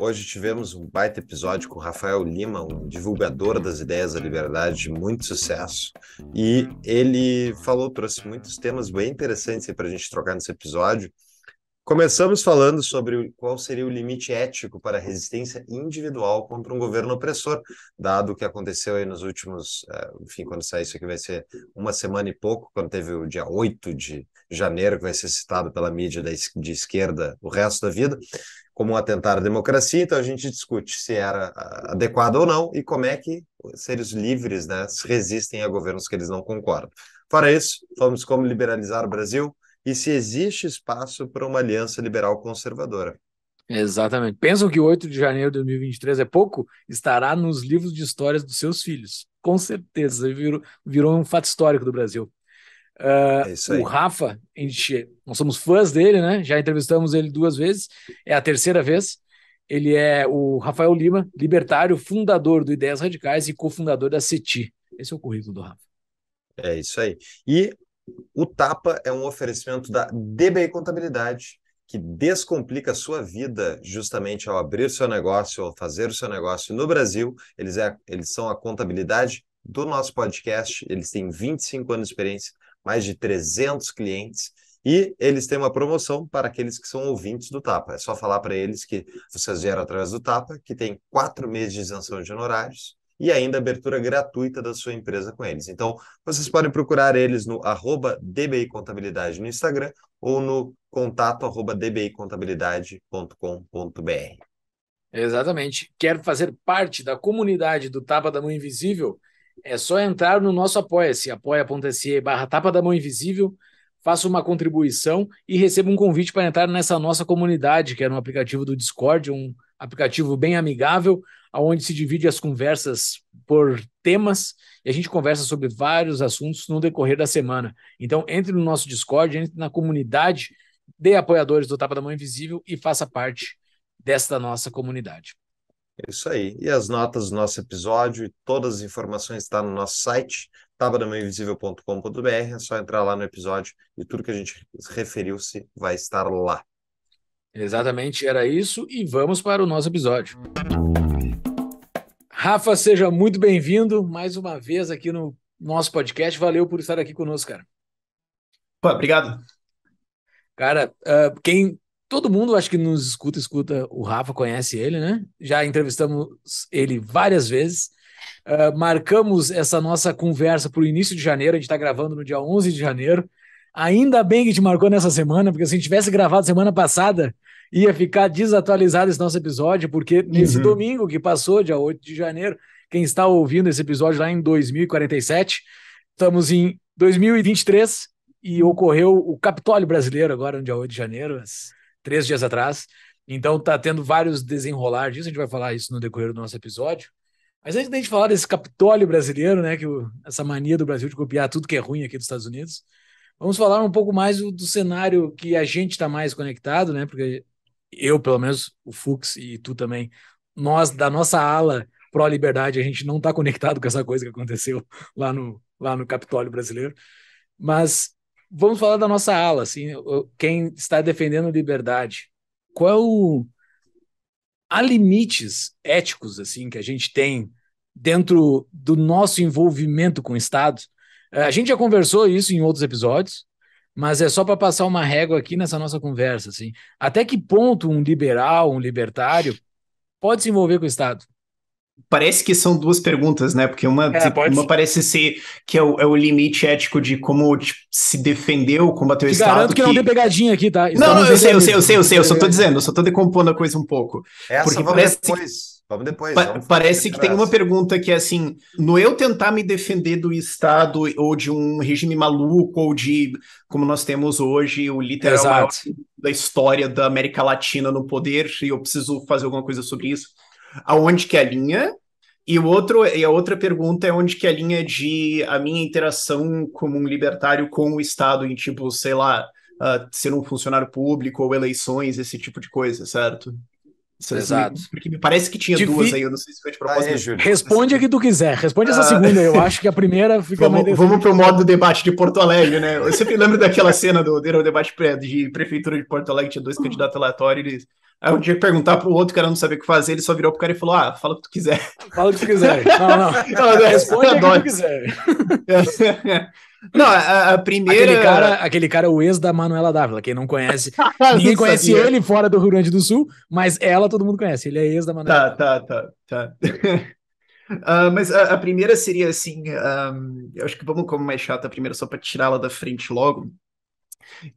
Hoje tivemos um baita episódio com o Rafael Lima, um divulgador das ideias da liberdade de muito sucesso. E ele falou, trouxe muitos temas bem interessantes para a gente trocar nesse episódio. Começamos falando sobre qual seria o limite ético para a resistência individual contra um governo opressor, dado o que aconteceu aí nos últimos, eh, enfim, quando sair isso aqui vai ser uma semana e pouco, quando teve o dia 8 de janeiro, que vai ser citado pela mídia de esquerda o resto da vida como um atentado à democracia, então a gente discute se era ah, adequado ou não e como é que seres livres né, se resistem a governos que eles não concordam. Fora isso, vamos como liberalizar o Brasil e se existe espaço para uma aliança liberal conservadora. Exatamente. Pensam que 8 de janeiro de 2023 é pouco? Estará nos livros de histórias dos seus filhos. Com certeza, virou, virou um fato histórico do Brasil. Uh, é o Rafa, a gente, nós somos fãs dele, né? Já entrevistamos ele duas vezes, é a terceira vez. Ele é o Rafael Lima, libertário, fundador do Ideias Radicais e cofundador da CETI. Esse é o currículo do Rafa. É isso aí. E o Tapa é um oferecimento da DBI Contabilidade, que descomplica a sua vida justamente ao abrir seu negócio, ao fazer o seu negócio no Brasil. Eles, é, eles são a contabilidade do nosso podcast, eles têm 25 anos de experiência mais de 300 clientes. E eles têm uma promoção para aqueles que são ouvintes do Tapa. É só falar para eles que vocês vieram através do Tapa, que tem quatro meses de isenção de honorários e ainda abertura gratuita da sua empresa com eles. Então, vocês podem procurar eles no arroba DBI Contabilidade no Instagram ou no contato arroba dbicontabilidade.com.br. Exatamente. Quer fazer parte da comunidade do Tapa da Mão Invisível? É só entrar no nosso apoia-se, apoia.se barra tapa da mão invisível, faça uma contribuição e receba um convite para entrar nessa nossa comunidade, que é um aplicativo do Discord, um aplicativo bem amigável, onde se divide as conversas por temas e a gente conversa sobre vários assuntos no decorrer da semana. Então, entre no nosso Discord, entre na comunidade de apoiadores do Tapa da Mão Invisível e faça parte desta nossa comunidade. É isso aí. E as notas do nosso episódio e todas as informações estão tá no nosso site, tabadamainvisível.com.br. É só entrar lá no episódio e tudo que a gente referiu-se vai estar lá. Exatamente, era isso. E vamos para o nosso episódio. Rafa, seja muito bem-vindo mais uma vez aqui no nosso podcast. Valeu por estar aqui conosco, cara. Pô, obrigado. Cara, uh, quem Todo mundo, acho que nos escuta, escuta o Rafa, conhece ele, né? Já entrevistamos ele várias vezes. Uh, marcamos essa nossa conversa para o início de janeiro, a gente está gravando no dia 11 de janeiro. Ainda bem que te marcou nessa semana, porque se a gente tivesse gravado semana passada, ia ficar desatualizado esse nosso episódio, porque nesse uhum. domingo que passou, dia 8 de janeiro, quem está ouvindo esse episódio lá em 2047, estamos em 2023 e ocorreu o Capitólio Brasileiro agora no dia 8 de janeiro. Mas três dias atrás. Então tá tendo vários desenrolar disso, a gente vai falar isso no decorrer do nosso episódio. Mas antes da gente falar desse Capitólio brasileiro, né, que o, essa mania do Brasil de copiar tudo que é ruim aqui dos Estados Unidos, vamos falar um pouco mais do, do cenário que a gente está mais conectado, né, porque eu, pelo menos, o Fux e tu também, nós, da nossa ala pró-liberdade, a gente não está conectado com essa coisa que aconteceu lá no, lá no Capitólio brasileiro. Mas vamos falar da nossa ala, assim, quem está defendendo liberdade. Qual há limites éticos assim que a gente tem dentro do nosso envolvimento com o Estado? É, a gente já conversou isso em outros episódios, mas é só para passar uma régua aqui nessa nossa conversa, assim. Até que ponto um liberal, um libertário pode se envolver com o Estado? Parece que são duas perguntas, né? Porque uma, é, pode... uma parece ser que é o, é o limite ético de como tipo, se defendeu, combater o Te Estado. Garanto que, que não tem pegadinha aqui, tá? não, não, eu sei, eu sei, eu sei, eu sei, eu só tô é. dizendo, eu só tô decompondo a coisa um pouco. Essa porque parece depois. Vamos depois. Pa vamos parece que tem uma pergunta que é assim: no eu tentar me defender do Estado ou de um regime maluco, ou de como nós temos hoje, o literal da história da América Latina no poder, e eu preciso fazer alguma coisa sobre isso aonde que é a linha? E, o outro, e a outra pergunta é onde que é a linha de a minha interação como um libertário com o Estado, em tipo, sei lá, uh, ser um funcionário público ou eleições, esse tipo de coisa, certo? Assim, Exato. Porque me parece que tinha duas aí, eu não sei se foi de propósito. Ah, é, Responde a que tu quiser, responde essa ah. segunda, eu acho que a primeira fica vamos, mais... Vamos pro modo debate de Porto Alegre, né? Eu sempre lembro daquela cena do, do debate de prefeitura de Porto Alegre, tinha dois hum. candidatos aleatórios, eles Aí um dia perguntar pro outro, cara não sabia o que fazer, ele só virou pro cara e falou: Ah, fala o que tu quiser. Fala o que tu quiser. Não, não. não é, responde o que tu quiser. Não, a, a, primeira. Aquele cara, aquele cara, o ex da Manuela Dávila, quem não conhece. Ah, ninguém conhece sabia. ele fora do Rio Grande do Sul, mas ela todo mundo conhece. Ele é ex da Manuela. Tá, tá, tá, tá. uh, mas a, a, primeira seria assim, um, ah, eu acho que vamos como mais chata a primeira, só para tirá-la da frente logo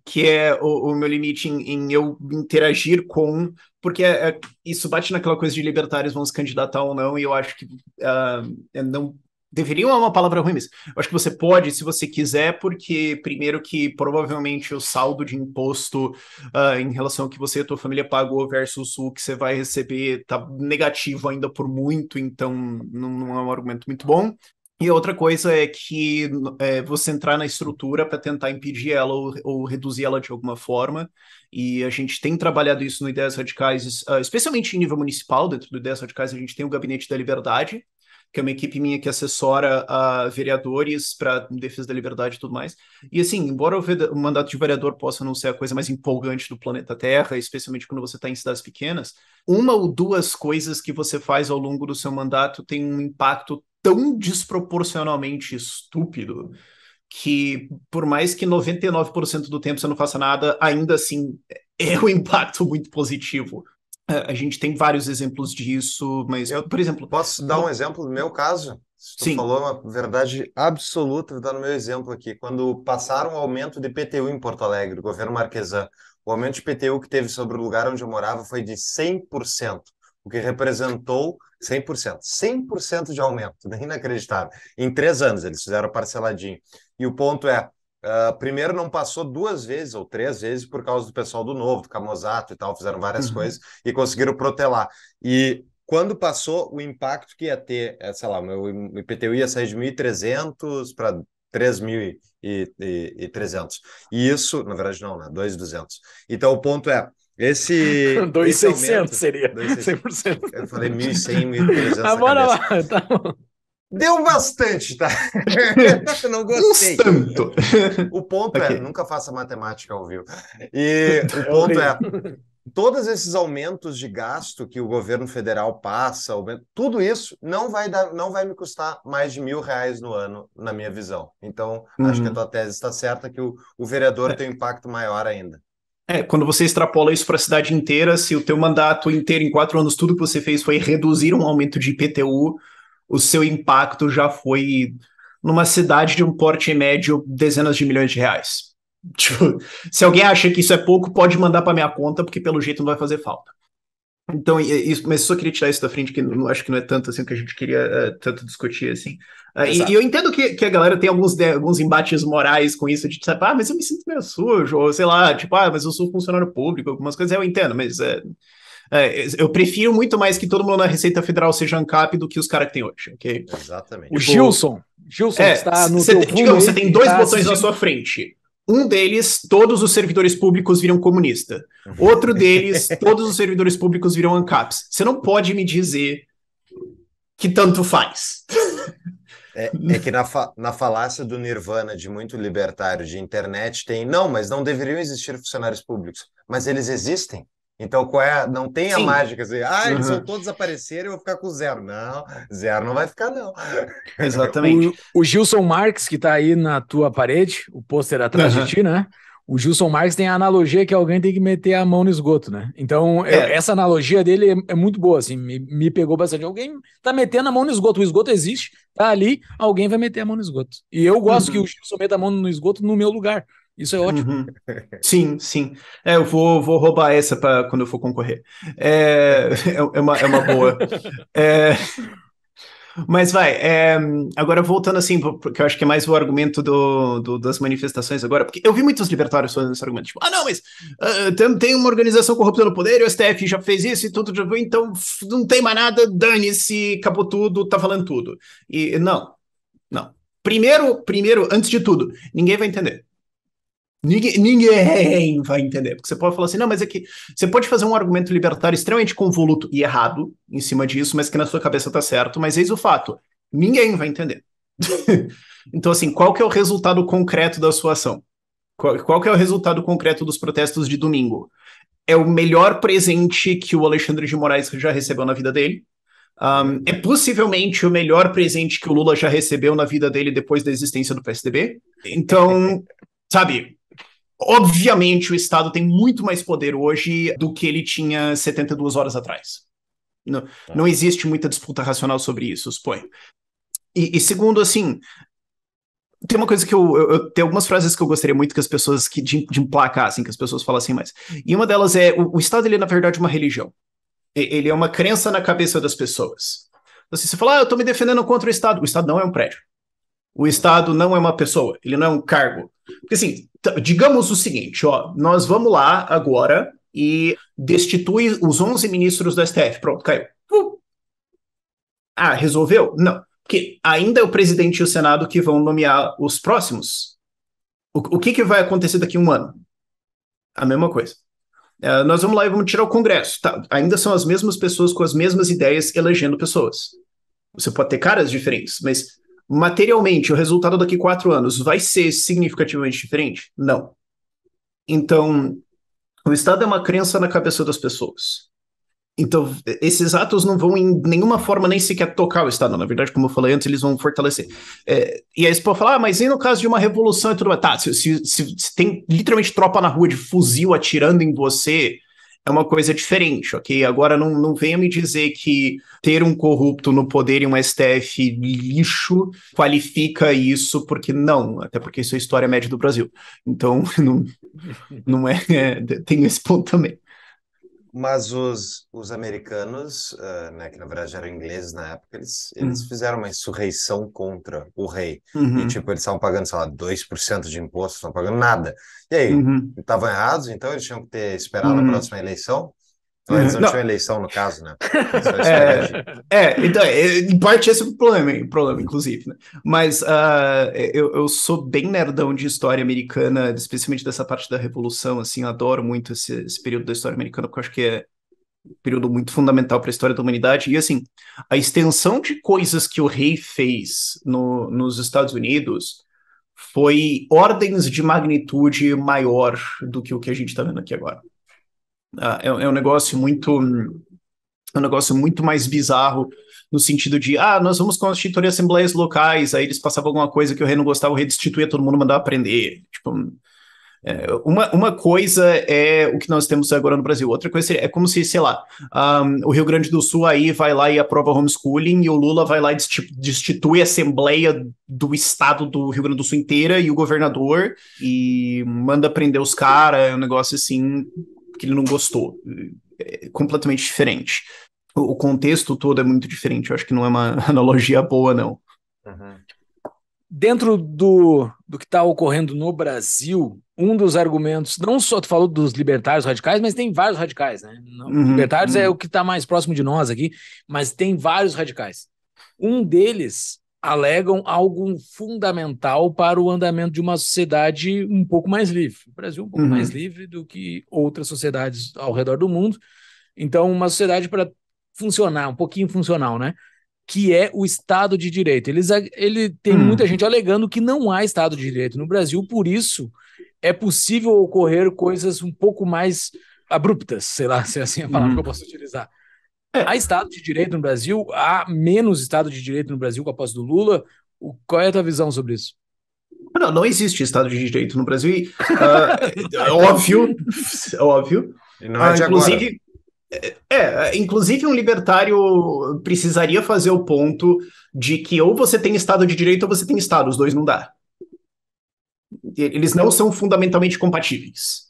que é o, o meu limite em, em, eu interagir com, porque é, é, isso bate naquela coisa de libertários vão se candidatar ou não, e eu acho que uh, não deveriam é uma palavra ruim, mas eu acho que você pode se você quiser, porque primeiro que provavelmente o saldo de imposto uh, em relação ao que você e a tua família pagou versus o que você vai receber tá negativo ainda por muito, então não, não é um argumento muito bom. E outra coisa é que é, você entrar na estrutura para tentar impedir ela ou, ou, reduzir ela de alguma forma. E a gente tem trabalhado isso no Ideias Radicais, uh, especialmente em nível municipal. Dentro do Ideias Radicais, a gente tem o Gabinete da Liberdade, que é uma equipe minha que assessora uh, vereadores para defesa da liberdade e tudo mais. E assim, embora o, mandato de vereador possa não ser a coisa mais empolgante do planeta Terra, especialmente quando você está em cidades pequenas, uma ou duas coisas que você faz ao longo do seu mandato tem um impacto tão desproporcionalmente estúpido que, por mais que 99% do tempo você não faça nada, ainda assim é um impacto muito positivo. É, a gente tem vários exemplos disso, mas eu, por exemplo. Posso dar um exemplo do meu caso? Tu Sim. falou uma verdade absoluta, vou dar no meu exemplo aqui. Quando passaram o aumento de PTU em Porto Alegre, o governo Marquesã, o aumento de PTU que teve sobre o lugar onde eu morava foi de 100%, o que representou 100%. 100% de aumento, nem é inacreditável. Em três anos eles fizeram parceladinho. E o ponto é, uh, primeiro não passou duas vezes ou três vezes por causa do pessoal do Novo, do Camozato e tal, fizeram várias uhum. coisas e conseguiram protelar. E quando passou, o impacto que ia ter, é, sei lá, meu IPTU ia sair de 1.300 para 3.300. E, e, e, e isso, na verdade não, né? 2.200. Então o ponto é, esse. 2,600 seria. 200. 100%. Eu falei 1.100, 1.300. Ah, bora lá, tá bom. Deu bastante, tá? não gostei. Um tanto. O ponto é, okay. é, nunca faça matemática ao vivo. E o ponto é, todos esses aumentos de gasto que o governo federal passa, tudo isso não vai dar, não vai me custar mais de mil reais no ano, na minha visão. Então, uhum. acho que a uhum. tua tese está certa, que o, o vereador é. tem um impacto maior ainda. É, quando você extrapola isso para a cidade inteira, se o teu mandato inteiro, em quatro anos, tudo que você fez foi reduzir um aumento de IPTU, o seu impacto já foi numa cidade de um porte médio dezenas de milhões de reais. Tipo, se alguém acha que isso é pouco, pode mandar para minha conta, porque pelo jeito não vai fazer falta. Então, isso, mas só queria tirar isso da frente, que não, acho que não é tanto assim que a gente queria uh, tanto discutir assim. É, e, eu entendo que, que a galera tem alguns, né, alguns embates morais com isso, de tipo, ah, mas eu me sinto meio sujo, ou sei lá, tipo, ah, mas eu sou funcionário público, algumas coisas eu entendo, mas é, é, eu prefiro muito mais que todo mundo na Receita Federal seja ANCAP do que os caras que tem hoje, ok? Exatamente. O tipo, Gilson. Gilson é, está no cê, digamos, você tem dois tá botões assistindo. na sua frente. Um deles, todos os servidores públicos viram comunista. Uhum. Outro deles, todos os servidores públicos viram ANCAPs. Você não pode me dizer que tanto faz. É, é que na, fa na falácia do nirvana de muito libertário de internet tem, não, mas não deveriam existir funcionários públicos, mas eles existem. Então, qual é? Não tem a Sim. mágica assim, ah, eles uhum. vão todos aparecer e eu vou ficar com zero. Não, zero não vai ficar, não. Exatamente. O, o Gilson Marques, que está aí na tua parede, o pôster atrás uhum. de ti, né? o Gilson Marques tem a analogia que alguém tem que meter a mão no esgoto, né? Então, é. essa analogia dele é, é muito boa, assim, me, me, pegou bastante. Alguém tá metendo a mão no esgoto, o esgoto existe, tá ali, alguém vai meter a mão no esgoto. E eu gosto uhum. que o uhum. Gilson meta a mão no esgoto no meu lugar. Isso é uhum. ótimo. Uhum. Sim, sim. É, eu vou, vou roubar essa para quando eu for concorrer. É, é, é, uma, é uma boa. É, Mas vai, é, agora voltando assim, porque eu acho que é mais o argumento do, do, das manifestações agora, porque eu vi muitos libertários fazendo esse argumento, tipo, ah não, mas uh, tem, tem, uma organização corrupta no poder, o STF já fez isso e tudo, já, então não tem mais nada, dane-se, acabou tudo, tá falando tudo. E não, não. Primeiro, primeiro, antes de tudo, ninguém vai entender. Ninguém, ninguém vai entender, porque você pode falar assim, não, mas é que você pode fazer um argumento libertário extremamente convoluto e errado em cima disso, mas que na sua cabeça tá certo, mas eis o fato, ninguém vai entender. então, assim, qual que é o resultado concreto da sua ação? Qual, qual que é o resultado concreto dos protestos de domingo? É o melhor presente que o Alexandre de Moraes já recebeu na vida dele, um, é possivelmente o melhor presente que o Lula já recebeu na vida dele depois da existência do PSDB. Então, sabe, Obviamente, o Estado tem muito mais poder hoje do que ele tinha 72 horas atrás. Não, é. não existe muita disputa racional sobre isso, suponho. E, e segundo, assim, tem uma coisa que eu, eu, eu, Tem algumas frases que eu gostaria muito que as pessoas. Que, de, de emplacassem, que as pessoas falassem mais. E uma delas é: o, o Estado, ele é, na verdade, uma religião. Ele é uma crença na cabeça das pessoas. Então, se assim, você fala, ah, eu estou me defendendo contra o Estado. O Estado não é um prédio. O Estado não é uma pessoa, ele não é um cargo. Porque assim, digamos o seguinte, ó, nós vamos lá agora e destitui os 11 ministros do STF. Pronto, caiu. Uh. Ah, resolveu? Não. Porque ainda é o presidente e o Senado que vão nomear os próximos. O, o que, que vai acontecer daqui a um ano? A mesma coisa. Uh, nós vamos lá e vamos tirar o Congresso. Tá, ainda são as mesmas pessoas com as mesmas ideias elegendo pessoas. Você pode ter caras diferentes, mas materialmente, o resultado daqui quatro anos vai ser significativamente diferente? Não. Então, o Estado é uma crença na cabeça das pessoas. Então, esses atos não vão em nenhuma forma nem sequer tocar o Estado. Na verdade, como eu falei antes, eles vão fortalecer. É, e aí você pode falar, ah, mas e no caso de uma revolução e tudo mais? Tá, se, se, se, se tem literalmente tropa na rua de fuzil atirando em você, é uma coisa diferente, ok? Agora, não, não venha me dizer que ter um corrupto no poder e um STF lixo qualifica isso, porque não, até porque isso é história média do Brasil. Então, não, não é, é. esse ponto também. Mas os, os americanos, uh, né, que na verdade eram ingleses na época, eles, uhum. eles hum. fizeram uma insurreição contra o rei. Uhum. E, tipo, eles estavam pagando, sei lá, 2% de imposto, não estavam pagando nada. E aí, uhum. estavam errados, então eles tinham que ter esperado a uhum. próxima eleição? Eles não, é uhum. não tinham eleição, no caso, né? É, é, é, então, é, em parte esse é o problema, problema inclusive, né? Mas uh, eu, eu sou bem nerdão de história americana, especialmente dessa parte da Revolução, assim, adoro muito esse, esse período da história americana, porque eu acho que é um período muito fundamental para a história da humanidade. E, assim, a extensão de coisas que o rei fez no, nos Estados Unidos foi ordens de magnitude maior do que o que a gente está vendo aqui agora. Ah, é, é um negócio muito é um negócio muito mais bizarro no sentido de, ah, nós vamos constituir assembleias locais, aí eles passavam alguma coisa que o rei não gostava, o rei destituía, todo mundo mandava aprender. Tipo, é, uma, uma coisa é o que nós temos agora no Brasil, outra coisa é como se, sei lá, um, o Rio Grande do Sul aí vai lá e aprova homeschooling e o Lula vai lá e destitui a Assembleia do Estado do Rio Grande do Sul inteira e o governador e manda prender os caras, é um negócio assim porque ele não gostou. É completamente diferente. O, o contexto todo é muito diferente. Eu acho que não é uma analogia boa, não. Uhum. Dentro do, do que está ocorrendo no Brasil, um dos argumentos, não só tu falou dos libertários radicais, mas tem vários radicais, né? Uhum, libertários é uhum. é o que está mais próximo de nós aqui, mas tem vários radicais. Um deles alegam algo fundamental para o andamento de uma sociedade um pouco mais livre. O Brasil é um pouco uhum. mais livre do que outras sociedades ao redor do mundo. Então, uma sociedade para funcionar, um pouquinho funcional, né? Que é o Estado de Direito. Eles, ele tem uhum. muita gente alegando que não há Estado de Direito no Brasil, por isso é possível ocorrer coisas um pouco mais abruptas, sei lá se é assim a palavra uhum. que eu posso utilizar. Há Estado de Direito no Brasil? Há menos Estado de Direito no Brasil com a posse do Lula? O, qual é a tua visão sobre isso? Não, não existe Estado de Direito no Brasil. E, uh, é óbvio, é óbvio. E não é de ah, inclusive, agora. É, é, inclusive um libertário precisaria fazer o ponto de que ou você tem Estado de Direito ou você tem Estado, os dois não dá. Eles não são fundamentalmente compatíveis.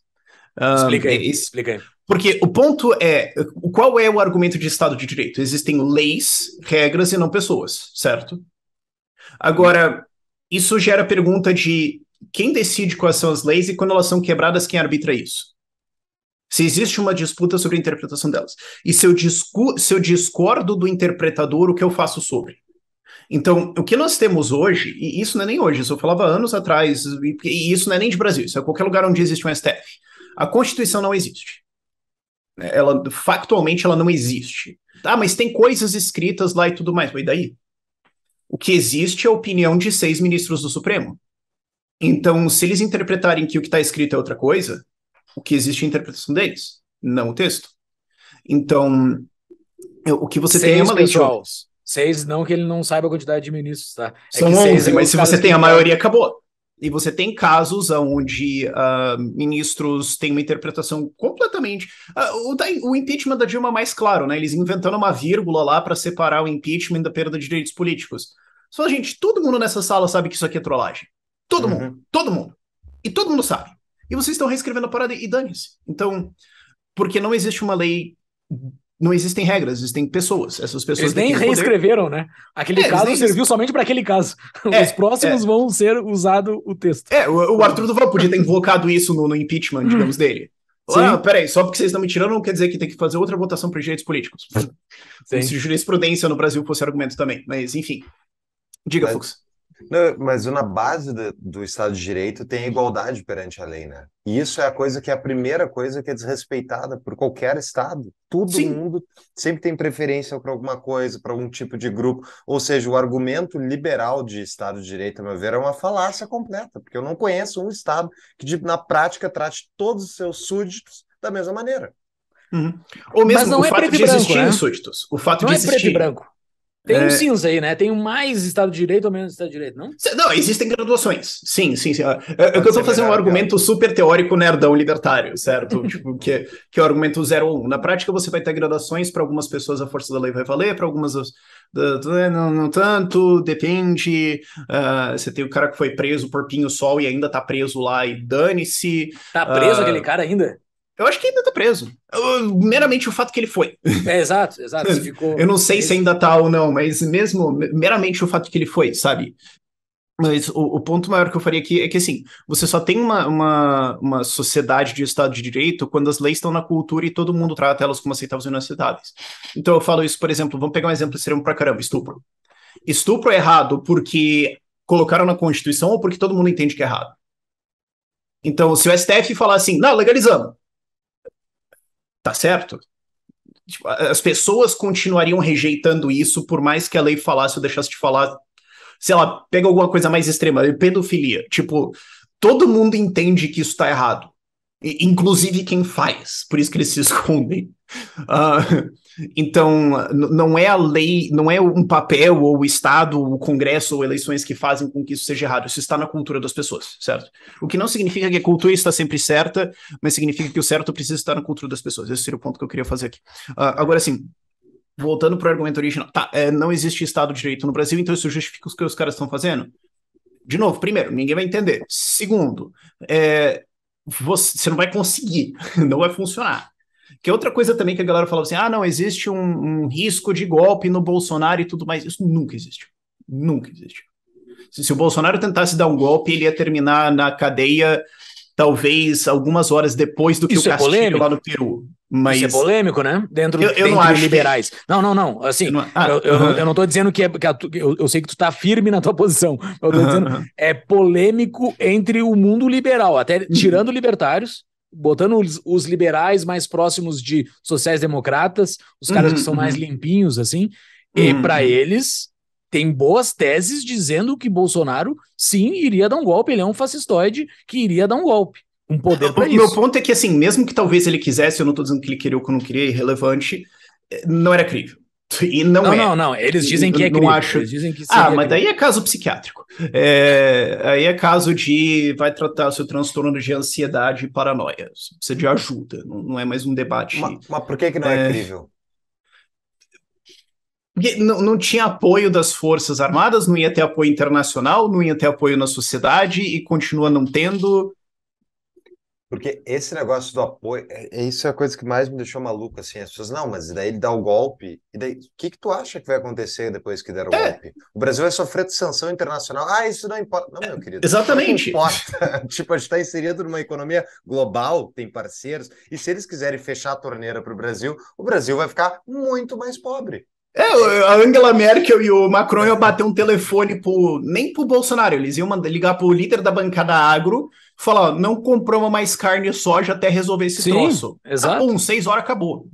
Uh, explica aí, esse, explica aí. Porque o ponto é, qual é o argumento de Estado de Direito? Existem leis, regras e não pessoas, certo? Agora, isso gera a pergunta de quem decide quais são as leis e quando elas são quebradas, quem arbitra isso? Se existe uma disputa sobre a interpretação delas. E se eu, discu se eu discordo do interpretador, o que eu faço sobre? Então, o que nós temos hoje, e isso não é nem hoje, isso eu falava anos atrás, e, e isso não é nem de Brasil, isso é qualquer lugar onde existe um STF. A Constituição não existe. Né? Ela, factualmente, ela não existe. Ah, mas tem coisas escritas lá e tudo mais. Mas e daí? O que existe é a opinião de seis ministros do Supremo. Então, se eles interpretarem que o que está escrito é outra coisa, o que existe é a interpretação deles, não o texto. Então, o que você seis tem é uma lei de Seis, não que ele não saiba a quantidade de ministros, tá? É São onze, é mas se você tem a tá maioria, acabou e você tem casos onde uh, ministros têm uma interpretação completamente. Uh, o, o, impeachment da Dilma é mais claro, né? Eles inventando uma vírgula lá para separar o impeachment da perda de direitos políticos. Só, gente, todo mundo nessa sala sabe que isso aqui é trollagem. Todo uhum. mundo, todo mundo. E todo mundo sabe. E vocês estão reescrevendo a parada e dane-se. Então, porque não existe uma lei não existem regras, existem pessoas. Essas pessoas. Eles nem reescreveram, né? Aquele é, caso serviu somente para aquele caso. É, Os próximos é. vão ser usado o texto. É, o, o Arthur Duval podia ter invocado isso no, no impeachment, digamos, dele. Ah, peraí, só porque vocês estão me tirando não quer dizer que tem que fazer outra votação para direitos políticos. Sim. Se jurisprudência no Brasil fosse argumento também, mas enfim. Diga, mas, Fux mas na base do, Estado de Direito tem a igualdade perante a lei, né? E isso é a coisa que é a primeira coisa que é desrespeitada por qualquer Estado. Todo Sim. mundo sempre tem preferência para alguma coisa, para algum tipo de grupo. Ou seja, o argumento liberal de Estado de Direito, a meu ver, é uma falácia completa, porque eu não conheço um Estado que, na prática, trate todos os seus súditos da mesma maneira. Uhum. Ou mesmo Mas não o é fato preto de e branco, né? súditos. O fato não de é existir... preto e branco. Tem é... um cinza aí, né? Tem o mais Estado de Direito ou menos Estado de Direito, não? Não, existem graduações. Sim, sim, sim. É, é eu estou fazendo um argumento é. super teórico nerdão libertário, certo? tipo, que, que é o argumento 01. Um. Na prática, você vai ter graduações, para algumas pessoas a força da lei vai valer, para algumas não, não tanto, depende. Uh, você tem o cara que foi preso por pinho-sol e ainda tá preso lá e dane-se. Tá preso uh... aquele cara ainda? Eu acho que ainda tá preso. meramente o fato que ele foi. É, exato, exato. Ficou... eu não sei se ainda tá ou não, mas mesmo meramente o fato que ele foi, sabe? Mas o, o, ponto maior que eu faria aqui é que, assim, você só tem uma, uma, uma, sociedade de Estado de Direito quando as leis estão na cultura e todo mundo trata elas como aceitáveis e inaceitáveis. Então eu falo isso, por exemplo, vamos pegar um exemplo extremo pra caramba, estupro. Estupro é errado porque colocaram na Constituição ou porque todo mundo entende que é errado. Então, se o STF falar assim, não, legalizamos, Tá certo? Tipo, as pessoas continuariam rejeitando isso, por mais que a lei falasse ou deixasse de falar. Sei lá, pega alguma coisa mais extrema, é pedofilia. Tipo, todo mundo entende que isso tá errado. Inclusive quem faz, por isso que eles se escondem. Uh, então, não é a lei, não é um papel ou o Estado, o Congresso ou eleições que fazem com que isso seja errado. Isso está na cultura das pessoas, certo? O que não significa que a cultura está sempre certa, mas significa que o certo precisa estar na cultura das pessoas. Esse seria o ponto que eu queria fazer aqui. Uh, agora, sim, voltando para o argumento original. Tá, é, não existe Estado de Direito no Brasil, então isso justifica o que os caras estão fazendo? De novo, primeiro, ninguém vai entender. Segundo, é, você, você não vai conseguir, não vai funcionar. Que é outra coisa também que a galera falava assim: ah, não, existe um, um risco de golpe no Bolsonaro e tudo mais. Isso nunca existiu. Nunca existiu. Se, se o Bolsonaro tentasse dar um golpe, ele ia terminar na cadeia talvez algumas horas depois do que Isso o é Castilho é lá no Peru. Mas... Isso é polêmico, né? Dentro, eu, eu dentro não acho liberais. Que... Não, não, não. Assim, eu não, ah, eu, eu, uh -huh. eu não tô dizendo que é. Que a, eu, eu sei que tu tá firme na tua posição. Eu tô uh -huh. dizendo é polêmico entre o mundo liberal, até uhum. tirando libertários, botando os, os, liberais mais próximos de sociais-democratas, os caras uhum. que são mais uhum. limpinhos, assim, uhum. e para eles tem boas teses dizendo que Bolsonaro sim iria dar um golpe, ele é um fascistoide que iria dar um golpe. Um poder para isso. Meu ponto é que, assim, mesmo que talvez ele quisesse, eu não estou dizendo que ele queria ou que não queria, é irrelevante, é, não era crível. E não, não é. Não, não, eles dizem que é não Acho... Eles dizem que ah, é mas daí é caso psiquiátrico. É... aí é caso de vai tratar seu transtorno de ansiedade e paranoia. Você precisa de ajuda, não, não é mais um debate. Mas, mas por que, que não é, é crível? Não, não, tinha apoio das Forças Armadas, não ia ter apoio internacional, não ia ter apoio na sociedade e continua não tendo. Porque esse negócio do apoio, é, é, isso é a coisa que mais me deixou maluco, assim, as pessoas, não, mas daí ele dá o golpe, e daí, o que que tu acha que vai acontecer depois que der o é. golpe? O Brasil vai sofrer de sanção internacional, ah, isso não importa, não, meu querido, exatamente importa, tipo, a gente está inserido numa economia global, tem parceiros, e se eles quiserem fechar a torneira para o Brasil, o Brasil vai ficar muito mais pobre. É, a Angela Merkel e o Macron iam bater um telefone pro, nem pro Bolsonaro, eles iam ligar pro líder da bancada agro Fala, ó, não compramos mais carne e soja até resolver esse Sim, troço. Exato. Tá bom, seis horas acabou.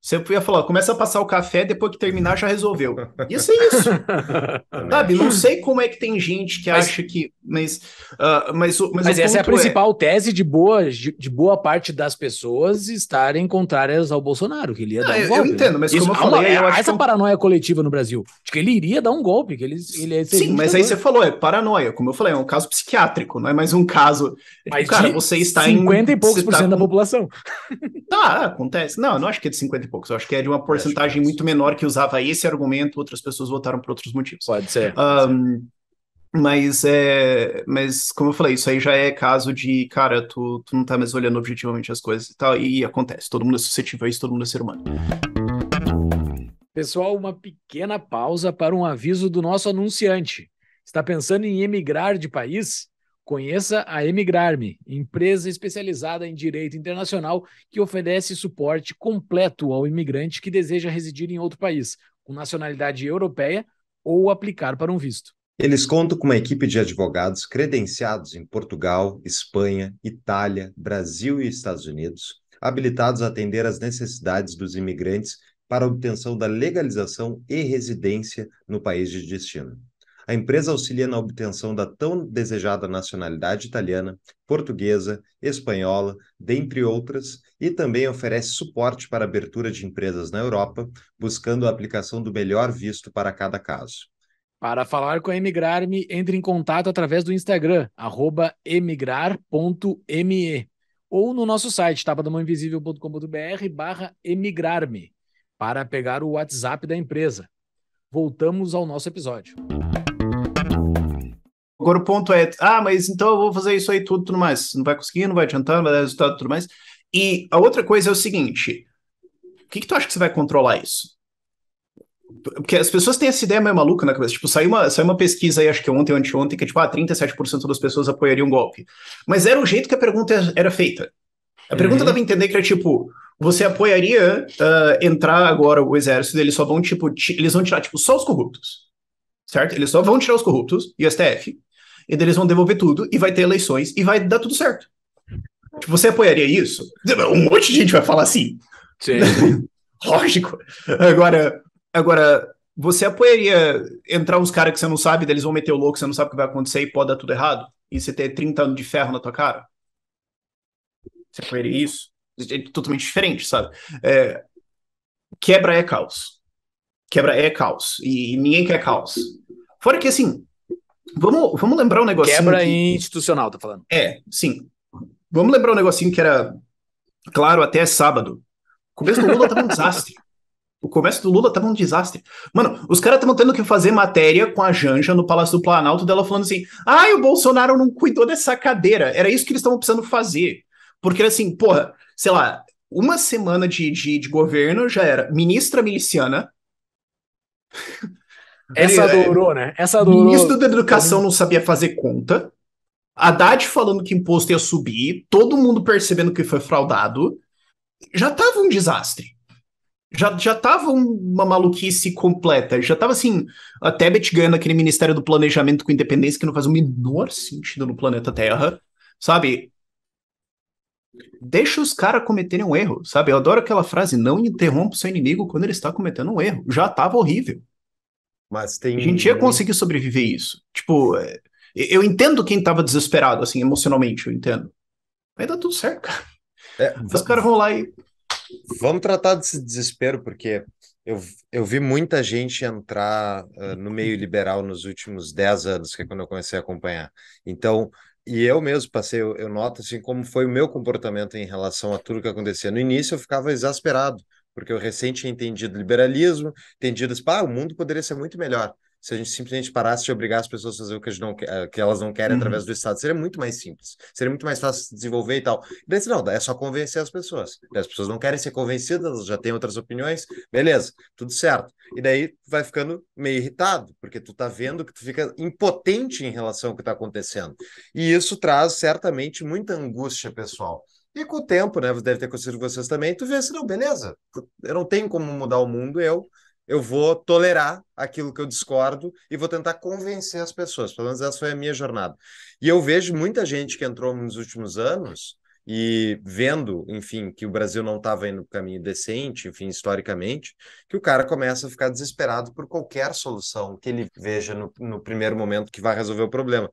Você ia falar, começa a passar o café, depois que terminar já resolveu. Ia ser isso. É Sabe? Não sei como é que tem gente que mas, acha que. Mas, uh, mas, mas, mas essa é a é principal é... tese de boa, de, de, boa parte das pessoas estarem contrárias ao Bolsonaro, que ele ia não, dar um eu, golpe. Eu né? entendo, mas como eu falei. Uma, eu é, acho essa que... paranoia coletiva no Brasil, de que ele iria dar um golpe, que ele, ele Sim, mas aí você falou, é paranoia. Como eu falei, é um caso psiquiátrico, não é mais um caso. Mas cara, você está 50 em. 50 e poucos tá por cento tá com... da população. Tá, acontece. Não, eu não acho que é de 50 e poucos poucos. Eu acho que é de uma é, porcentagem muito menor que usava esse argumento, outras pessoas votaram por outros motivos. Pode ser. um, Mas, é, mas, como eu falei, isso aí já é caso de, cara, tu, tu não tá mais olhando objetivamente as coisas e tal, e acontece. Todo mundo é suscetível a isso, todo mundo é ser humano. Pessoal, uma pequena pausa para um aviso do nosso anunciante. Está pensando em emigrar de país? Conheça a Emigrarme, empresa especializada em direito internacional que oferece suporte completo ao imigrante que deseja residir em outro país, com nacionalidade europeia ou aplicar para um visto. Eles contam com uma equipe de advogados credenciados em Portugal, Espanha, Itália, Brasil e Estados Unidos, habilitados a atender às necessidades dos imigrantes para obtenção da legalização e residência no país de destino. A empresa auxilia na obtenção da tão desejada nacionalidade italiana, portuguesa, espanhola, dentre outras, e também oferece suporte para a abertura de empresas na Europa, buscando a aplicação do melhor visto para cada caso. Para falar com a Emigrar-me, entre em contato através do Instagram, emigrar.me, ou no nosso site, tapadamãoinvisível.com.br barra emigrar-me, para pegar o WhatsApp da empresa. Voltamos ao nosso episódio. Agora o ponto é, ah, mas então eu vou fazer isso aí tudo, tudo mais. Não vai conseguir, não vai adiantar, não vai dar resultado, tudo mais. E a outra coisa é o seguinte, o que, que tu acha que você vai controlar isso? Porque as pessoas têm essa ideia meio maluca na cabeça. Tipo, saiu uma, saiu uma pesquisa aí, acho que ontem ou anteontem, que tipo, ah, 37% das pessoas apoiariam um golpe. Mas era o jeito que a pergunta era feita. A pergunta uhum. dava a entender que era tipo, você apoiaria uh, entrar agora o exército, eles só vão, tipo, eles vão tirar, tipo, só os corruptos. Certo? Eles só vão tirar os corruptos e o STF e eles vão devolver tudo, e vai ter eleições, e vai dar tudo certo. Tipo, você apoiaria isso? Um monte de gente vai falar assim. Sim. Lógico. Agora, agora, você apoiaria entrar uns caras que você não sabe, eles vão meter o louco, você não sabe o que vai acontecer e pode dar tudo errado? E você ter 30 anos de ferro na tua cara? Você apoiaria isso? É totalmente diferente, sabe? É, quebra é caos. Quebra é caos. E ninguém quer caos. Fora que, assim, Vamos, vamos lembrar um negocinho. Quebra que... institucional, tá falando. É, sim. Vamos lembrar um negocinho que era claro até sábado. O começo do Lula tava um desastre. O começo do Lula tava um desastre. Mano, os caras estavam tendo que fazer matéria com a Janja no Palácio do Planalto dela falando assim: ai, ah, o Bolsonaro não cuidou dessa cadeira. Era isso que eles estavam precisando fazer. Porque assim, porra, sei lá, uma semana de, de, de governo já era ministra miliciana. Essa ele, adorou, né? Essa adorou. Ministro da Educação não sabia fazer conta. Haddad falando que imposto ia subir, todo mundo percebendo que foi fraudado. Já tava um desastre. Já, já tava uma maluquice completa. Já tava assim, a Tebet ganhando aquele Ministério do Planejamento com independência que não faz o menor sentido no planeta Terra. Sabe? Deixa os caras cometerem um erro, sabe? Eu adoro aquela frase: não interrompa o seu inimigo quando ele está cometendo um erro. Já tava horrível. Mas tem. A gente ia conseguir sobreviver isso. Tipo, é, eu entendo quem tava desesperado, assim, emocionalmente, eu entendo. Vai dar tudo certo, cara. É, Os caras vão lá e. Vamos tratar desse desespero, porque eu, eu vi muita gente entrar uh, no meio liberal nos últimos 10 anos, que é quando eu comecei a acompanhar. Então, e eu mesmo passei, eu, eu noto assim como foi o meu comportamento em relação a tudo que acontecia. No início eu ficava exasperado, porque eu recente tinha entendido liberalismo, entendido, ah, o mundo poderia ser muito melhor se a gente simplesmente parasse de obrigar as pessoas a fazer o que, não, eh, que elas não querem uhum. através do Estado, seria muito mais simples, seria muito mais fácil de desenvolver e tal. E daí, não, é só convencer as pessoas. As pessoas não querem ser convencidas, elas já têm outras opiniões, beleza, tudo certo. E daí vai ficando meio irritado, porque tu tá vendo que tu fica impotente em relação ao que tá acontecendo. E isso traz certamente muita angústia pessoal. E com o tempo, né, deve ter acontecido com vocês também, tu vê assim, não, beleza, eu não tenho como mudar o mundo, eu eu vou tolerar aquilo que eu discordo e vou tentar convencer as pessoas. Pelo menos essa foi a minha jornada. E eu vejo muita gente que entrou nos últimos anos e vendo, enfim, que o Brasil não estava indo para o caminho decente, enfim, historicamente, que o cara começa a ficar desesperado por qualquer solução que ele veja no, no primeiro momento que vai resolver o problema.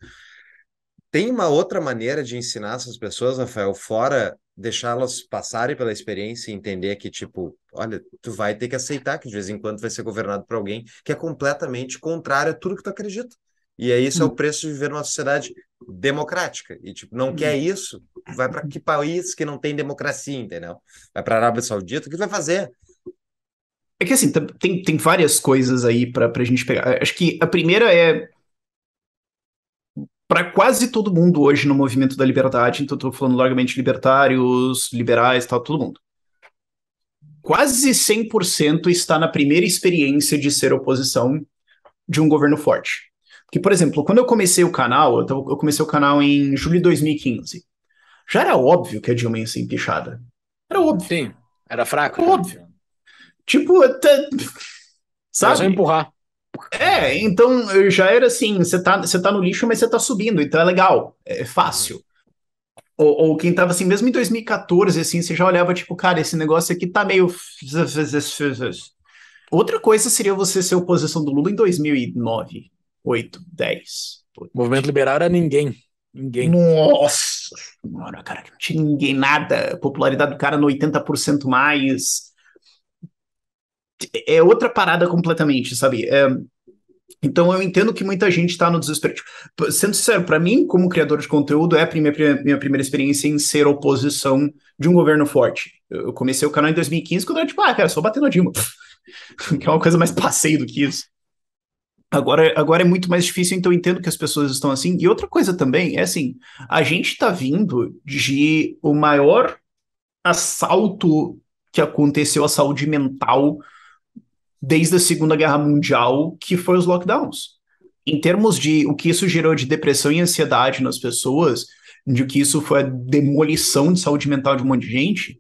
Tem uma outra maneira de ensinar essas pessoas, Rafael, fora deixá-las passarem pela experiência e entender que, tipo, olha, tu vai ter que aceitar que de vez em quando vai ser governado por alguém que é completamente contrário a tudo que tu acredita. E é isso é o hum. preço de viver numa sociedade democrática. E, tipo, não quer hum. isso, vai para que país que não tem democracia, entendeu? Vai para a Arábia Saudita, o que tu vai fazer? É que assim, tem, tem várias coisas aí para a gente pegar. Acho que a primeira é para quase todo mundo hoje no movimento da liberdade, então estou falando largamente libertários, liberais, tal, todo mundo. Quase 100% está na primeira experiência de ser oposição de um governo forte. Porque, por exemplo, quando eu comecei o canal, eu comecei o canal em julho de 2015. Já era óbvio que a Dilma ia ser empichada. Era óbvio. Sim, era fraco. Era né? óbvio. Tipo, até... sabe? Era só empurrar. É, então já era assim, você tá, tá no lixo, mas você tá subindo, então é legal, é, é fácil. Ou, ou, quem tava assim, mesmo em 2014, assim, você já olhava, tipo, cara, esse negócio aqui tá meio. Outra coisa seria você ser oposição do Lula em 2009, 8, 10. O movimento liberal era ninguém. Ninguém. Nossa! Mano, cara, não tinha ninguém, nada. A popularidade do cara no 80% mais. É, é outra parada completamente, sabe? É, então eu entendo que muita gente está no desespero. Tipo, sendo sincero, para mim, como criador de conteúdo, é a minha, minha primeira experiência em ser oposição de um governo forte. Eu comecei o canal em 2015, quando eu era tipo, ah, cara, só batendo a Dilma. que é uma coisa mais passeio do que isso. Agora, agora é muito mais difícil, então eu entendo que as pessoas estão assim. E outra coisa também é assim: a gente está vindo de o maior assalto que aconteceu à saúde mental desde a Segunda Guerra Mundial, que foi os lockdowns. Em termos de o que isso gerou de depressão e ansiedade nas pessoas, de que isso foi a demolição de saúde mental de um monte de gente,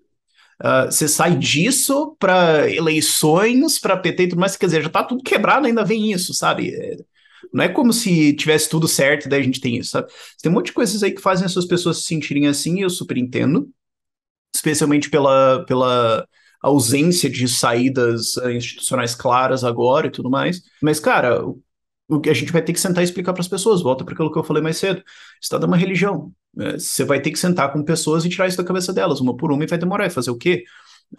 uh, você sai disso para eleições, para PT e tudo mais, quer dizer, já está tudo quebrado, ainda vem isso, sabe? É, não é como se tivesse tudo certo e daí a gente tem isso, sabe? Tem um monte de coisas aí que fazem essas pessoas se sentirem assim, e eu super entendo. Especialmente pela, pela ausência de saídas eh, institucionais claras agora e tudo mais. Mas, cara, o que a gente vai ter que sentar e explicar para as pessoas, volta para aquilo que eu falei mais cedo. Estado é uma religião. Né? Você vai ter que sentar com pessoas e tirar isso da cabeça delas, uma por uma, e vai demorar. E fazer o quê?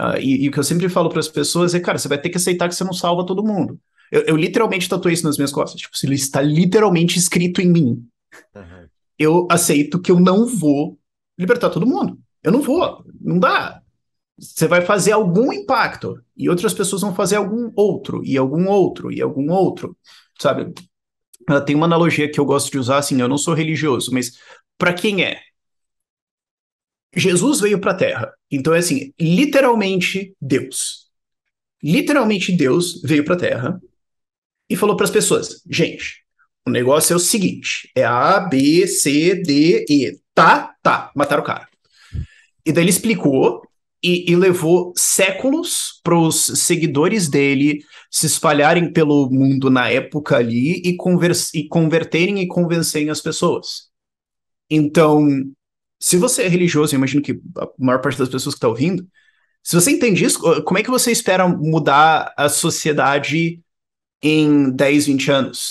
Uh, e, e, o que eu sempre falo para as pessoas é, cara, você vai ter que aceitar que você não salva todo mundo. Eu, eu literalmente tatuei isso nas minhas costas. Tipo, isso está literalmente escrito em mim. Uhum. Eu aceito que eu não vou libertar todo mundo. Eu não vou. Não dá você vai fazer algum impacto e outras pessoas vão fazer algum outro e algum outro e algum outro, sabe? Ah, tem uma analogia que eu gosto de usar, assim, eu não sou religioso, mas para quem é? Jesus veio para a Terra, então é assim, literalmente Deus. Literalmente Deus veio para a Terra e falou para as pessoas: gente, o negócio é o seguinte, é A, B, C, D, E, tá, tá, mataram o cara. E daí ele explicou e, e levou séculos para os seguidores dele se espalharem pelo mundo na época ali e, convers e converterem e convencerem as pessoas. Então, se você é religioso, eu imagino que a maior parte das pessoas que está ouvindo, se você entende isso, como é que você espera mudar a sociedade em 10, 20 anos?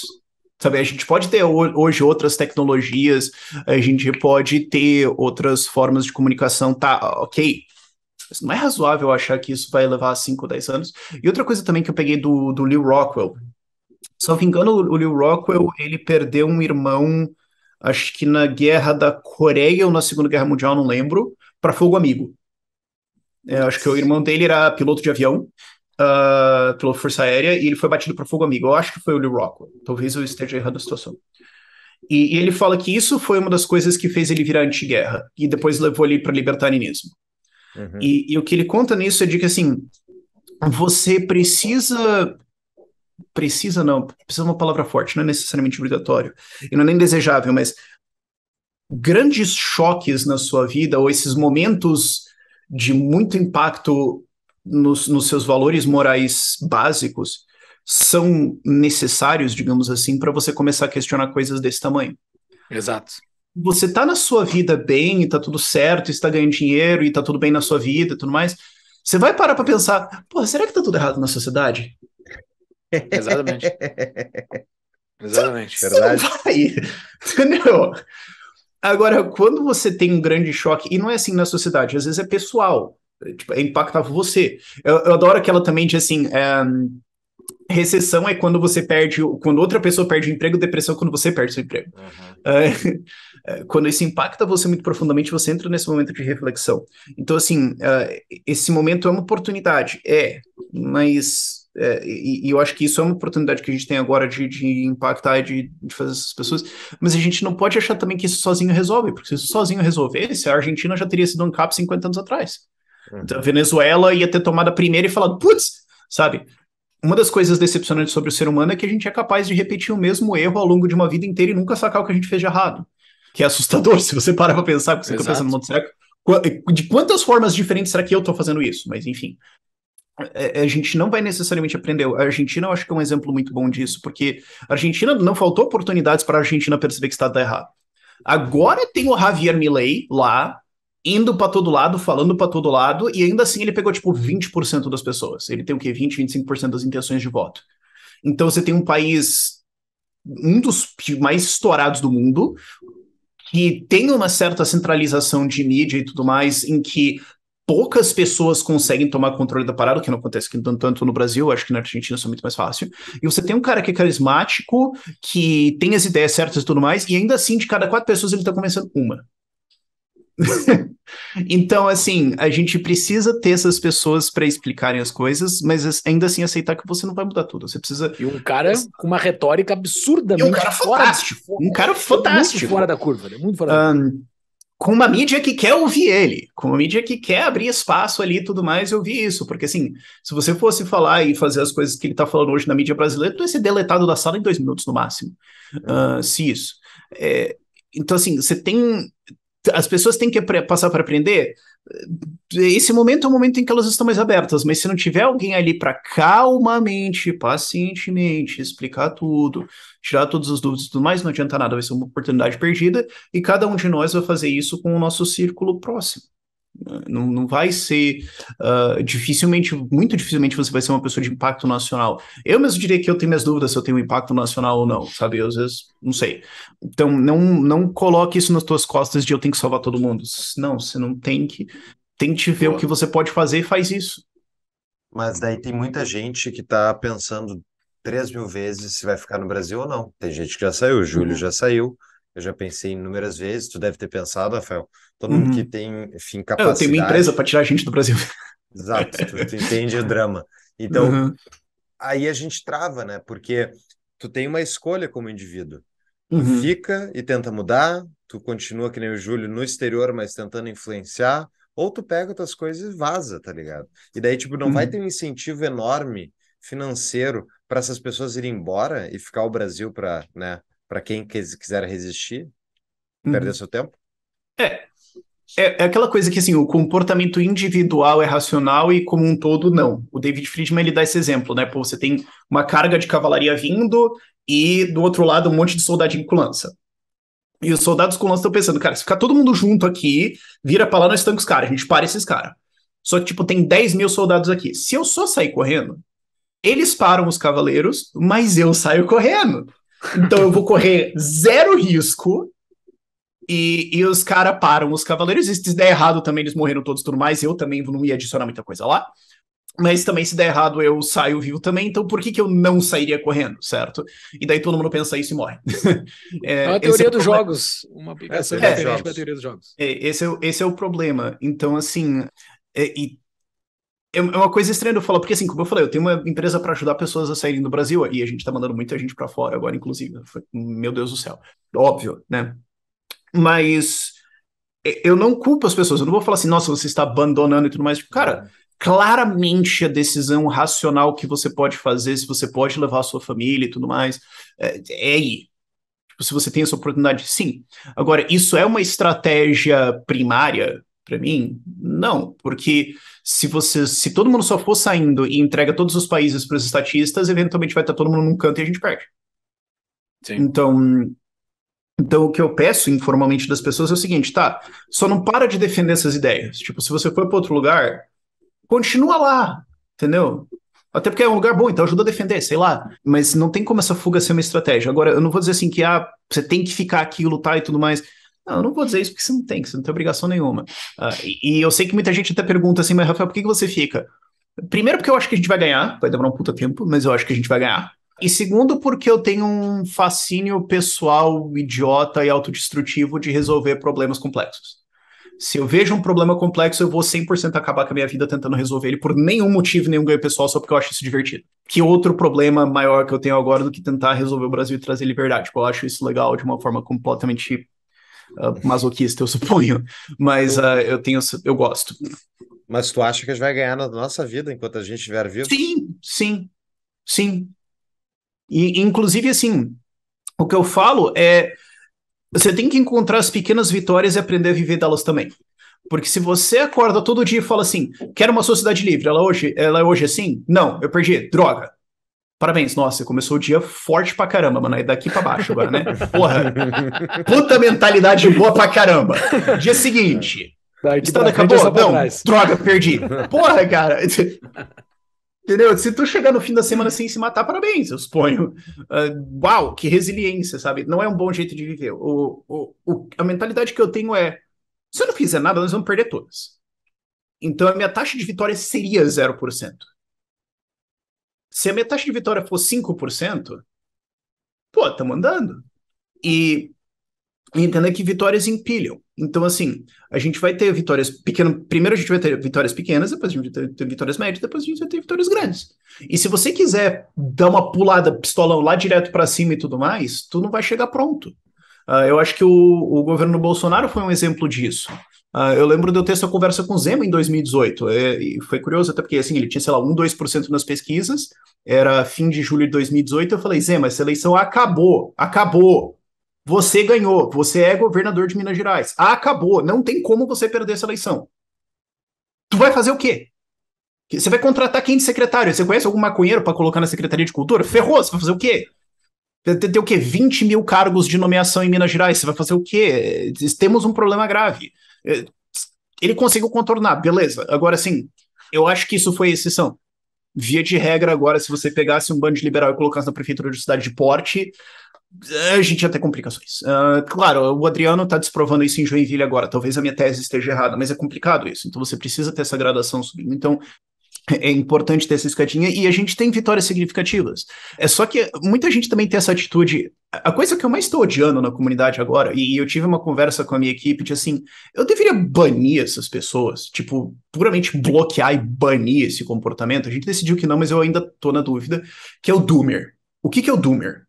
Sabe, a gente pode ter hoje outras tecnologias, a gente pode ter outras formas de comunicação, tá, ok não é razoável achar que isso vai levar 5 ou 10 anos. E outra coisa também que eu peguei do, do Lil Rockwell. Se não me engano, o Lil Rockwell, ele perdeu um irmão, acho que na Guerra da Coreia ou na Segunda Guerra Mundial, não lembro, para fogo amigo. É, acho que o irmão dele era piloto de avião, uh, ah, piloto de Força Aérea, e ele foi batido para fogo amigo. Eu acho que foi o Lil Rockwell. Talvez eu esteja errando a situação. E, e ele fala que isso foi uma das coisas que fez ele virar anti-guerra, e depois levou ele para libertarianismo. Uhum. E, e o que ele conta nisso é de que, assim, você precisa precisa não, precisa uma palavra forte, não é necessariamente obrigatório, e não é nem desejável, mas grandes choques na sua vida ou esses momentos de muito impacto nos, nos seus valores morais básicos são necessários, digamos assim, para você começar a questionar coisas desse tamanho. Exato você tá na sua vida bem e tá tudo certo, está ganhando dinheiro e tá tudo bem na sua vida e tudo mais, você vai parar para pensar, pô, será que tá tudo errado na sociedade? Exatamente. Exatamente, você, verdade. Você vai, entendeu? Agora, quando você tem um grande choque, e não é assim na sociedade, às vezes é pessoal, é, tipo, é impactava você. Eu, eu, adoro que ela também diz assim: é, recessão é quando você perde, quando outra pessoa perde o emprego, depressão é quando você perde seu emprego. Uhum. É, é, quando isso impacta você muito profundamente, você entra nesse momento de reflexão. Então, assim, uh, esse momento é uma oportunidade, é, mas é, e, e, eu acho que isso é uma oportunidade que a gente tem agora de, de impactar e de, de, fazer essas pessoas, mas a gente não pode achar também que isso sozinho resolve, porque se isso sozinho resolvesse, a Argentina já teria sido um cap 50 anos atrás. Uhum. Então a Venezuela ia ter tomado a primeira e falado, putz, sabe? Uma das coisas decepcionantes sobre o ser humano é que a gente é capaz de repetir o mesmo erro ao longo de uma vida inteira e nunca sacar o que a gente fez de errado que é assustador se você parar para pensar, porque você Exato. tá pensando no mundo certo. De quantas formas diferentes será que eu tô fazendo isso? Mas enfim. É, é, a gente não vai necessariamente aprender. A Argentina, eu acho que é um exemplo muito bom disso, porque a Argentina não faltou oportunidades para a Argentina perceber que está tá errado. Agora tem o Javier Milei lá, indo para todo lado, falando para todo lado, e ainda assim ele pegou tipo 20% das pessoas. Ele tem o quê? 20, 25% das intenções de voto. Então você tem um país um dos mais estourados do mundo, que tem uma certa centralização de mídia e tudo mais, em que poucas pessoas conseguem tomar controle da parada, o que não acontece tanto no Brasil, acho que na Argentina isso é muito mais fácil. E você tem um cara que é carismático, que tem as ideias certas e tudo mais, e ainda assim, de cada quatro pessoas, ele está conversando uma. então, assim, a gente precisa ter essas pessoas para explicarem as coisas, mas ainda assim aceitar que você não vai mudar tudo. Você precisa. E um cara com uma retórica absurdamente. um cara fantástico. Fora, um cara fantástico. Muito fora da curva, né? Muito fora da curva. com uma mídia que quer ouvir ele, com uma mídia que quer abrir espaço ali e tudo mais, eu vi isso, porque assim, se você fosse falar e fazer as coisas que ele está falando hoje na mídia brasileira, tu ia ser deletado da sala em dois minutos no máximo, uh, se isso. É, então, assim, você tem, as pessoas têm que passar para aprender. Eh, esse momento é o momento em que elas estão mais abertas, mas se não tiver alguém ali para calmamente, pacientemente explicar tudo, tirar todas as dúvidas e tudo mais, não adianta nada, vai ser uma oportunidade perdida. E cada um de nós vai fazer isso com o nosso círculo próximo. Não, não vai ser uh, dificilmente, muito dificilmente você vai ser uma pessoa de impacto nacional. Eu mesmo diria que eu tenho minhas dúvidas se eu tenho impacto nacional ou não, sabe? Eu, às vezes não sei. Então não, não coloque isso nas tuas costas de eu tenho que salvar todo mundo. Não, você não tem que. Tente ver Pô. o que você pode fazer e faz isso. Mas daí tem muita gente que está pensando três mil vezes se vai ficar no Brasil ou não. Tem gente que já saiu, o Júlio uhum. já saiu. Eu já pensei inúmeras vezes, tu deve ter pensado, Rafael. Todo uhum. mundo que uhum. tem, enfim, capacidade. É, eu tenho uma empresa para tirar a gente do Brasil. Exato, tu, tu entende o drama. Então, uhum. aí a gente trava, né? Porque tu tem uma escolha como indivíduo. Uhum. Fica e tenta mudar, tu continua que nem o Júlio no exterior, mas tentando influenciar, ou tu pega outras coisas e vaza, tá ligado? E daí, tipo, não vai uhum. ter um incentivo enorme financeiro para essas pessoas irem embora e ficar o Brasil para, né? para quem quiser resistir, uhum. perder seu tempo? É. é. é. aquela coisa que assim, o comportamento individual é racional e como um todo não. O David Friedman ele dá esse exemplo, né? Pô, você tem uma carga de cavalaria vindo e do outro lado um monte de soldadinho com lança. E os soldados com lança estão pensando, cara, se ficar todo mundo junto aqui, vira pra lá, nós estamos os caras, a gente para esses caras. Só que, tipo, tem 10 mil soldados aqui. Se eu só sair correndo, eles param os cavaleiros, mas eu saio correndo. Então eu vou correr zero risco. E, e os caras param os cavaleiros. E se der errado também, eles morreram todos tudo mais. Eu também não ia adicionar muita coisa lá. Mas também, se der errado, eu saio vivo também. Então, por que, que eu não sairia correndo, certo? E daí todo mundo pensa isso e morre. É, é, uma é teoria é dos jogos. Uma aplicação é, é diferente é, da teoria dos jogos. É, esse, é, esse é o problema. Então, assim. e é, é uma coisa estranha eu falar, porque assim, como eu falei, eu tenho uma empresa para ajudar pessoas a saírem do Brasil e a gente está mandando muita gente para fora agora, inclusive. Meu Deus do céu. Óbvio, né? Mas eu não culpo as pessoas, eu não vou falar assim, nossa, você está abandonando e tudo mais. Tipo, cara, claramente a decisão racional que você pode fazer, se você pode levar a sua família e tudo mais, é, é aí. ir. Tipo, se você tem essa oportunidade, sim. Agora, isso é uma estratégia primária para mim, não, porque se você, se todo mundo só for saindo e entrega todos os países para os estatistas, eventualmente vai estar tá todo mundo num canto e a gente perde. Sim. Então, então o que eu peço informalmente das pessoas é o seguinte, tá? Só não para de defender essas ideias. Tipo, se você for para outro lugar, continua lá, entendeu? Até porque é um lugar bom, então ajuda a defender, sei lá. Mas não tem como essa fuga ser uma estratégia. Agora, eu não vou dizer assim que ah, você tem que ficar aqui, lutar e tudo mais. Não, eu não vou dizer isso porque você não tem, você não tem obrigação nenhuma. Uh, e, e, eu sei que muita gente até pergunta assim, mas Rafael, por que, que você fica? Primeiro, porque eu acho que a gente vai ganhar, vai demorar um puta tempo, mas eu acho que a gente vai ganhar. E segundo, porque eu tenho um fascínio pessoal, idiota e autodestrutivo de resolver problemas complexos. Se eu vejo um problema complexo, eu vou 100% acabar com a minha vida tentando resolver ele por nenhum motivo, nenhum ganho pessoal, só porque eu acho isso divertido. Que outro problema maior que eu tenho agora do que tentar resolver o Brasil e trazer liberdade? Tipo, eu acho isso legal de uma forma completamente ah, masoquista, eu suponho. Mas uh, eu tenho, eu gosto. Mas tu acha que a gente vai ganhar na nossa vida enquanto a gente estiver vivo? Sim, sim, sim. E, inclusive, assim, o que eu falo é você tem que encontrar as pequenas vitórias e aprender a viver delas também. Porque se você acorda todo dia e fala assim, quero uma sociedade livre, ela hoje, ela é hoje assim? Não, eu perdi, droga. Parabéns, nossa, começou o dia forte pra caramba, mano. É daqui pra baixo agora, né? Porra! Puta mentalidade boa pra caramba! Dia seguinte. Daqui tá, Estrada acabou? É droga, perdi. Porra, cara! Entendeu? Se tu chegar no fim da semana sem se matar, parabéns, eu suponho. Uh, uau, que resiliência, sabe? Não é um bom jeito de viver. O, o, o, a mentalidade que eu tenho é: se eu não fizer nada, nós vamos perder todas. Então a minha taxa de vitória seria 0%. Se a minha taxa de vitória for 5%, pô, estamos andando. E entenda que vitórias empilham. Então, assim, a gente vai ter vitórias pequenas. Primeiro a gente vai ter vitórias pequenas, depois a gente vai ter vitórias médias, depois a gente vai ter vitórias grandes. E se você quiser dar uma pulada, pistolão lá direto para cima e tudo mais, tu não vai chegar pronto. Uh, eu acho que o, o governo Bolsonaro foi um exemplo disso. Uh, eu lembro de eu ter essa conversa com o Zema em 2018, é, e foi curioso até porque, assim, ele tinha, sei lá, 1, 2% nas pesquisas, era fim de julho de 2018, eu falei, Zema, essa eleição acabou, acabou, você ganhou, você é governador de Minas Gerais, acabou, não tem como você perder essa eleição. Tu vai fazer o quê? Você vai contratar quem de secretário? Você conhece algum maconheiro para colocar na Secretaria de Cultura? Ferrou, você vai fazer o quê? Tem, tem o quê? 20 mil cargos de nomeação em Minas Gerais, você vai fazer o quê? Temos um problema grave. Ele conseguiu contornar, beleza. Agora, sim, eu acho que isso foi exceção. Via de regra, agora, se você pegasse um bando de liberal e colocasse na prefeitura de cidade de porte, a gente ia ter complicações. Uh, claro, o Adriano está desprovando isso em Joinville agora. Talvez a minha tese esteja errada, mas é complicado isso. Então você precisa ter essa gradação subindo. Então, é importante ter essa escadinha e a gente tem vitórias significativas. É só que muita gente também tem essa atitude. A coisa que eu mais estou odiando na comunidade agora, e eu tive uma conversa com a minha equipe de assim, eu deveria banir essas pessoas, tipo, puramente bloquear e banir esse comportamento. A gente decidiu que não, mas eu ainda tô na dúvida, que é o doomer. O que que é o doomer?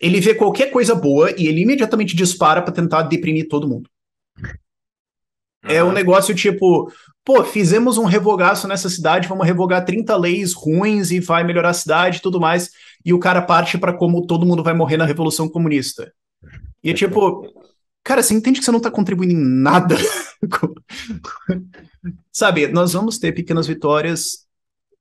Ele vê qualquer coisa boa e ele imediatamente dispara para tentar deprimir todo mundo. É um negócio tipo, pô, fizemos um revogaço nessa cidade, vamos revogar 30 leis ruins e vai melhorar a cidade e tudo mais. E o cara parte para como todo mundo vai morrer na Revolução Comunista. E é tipo, cara, você entende que você não tá contribuindo em nada? Sabe, nós vamos ter pequenas vitórias.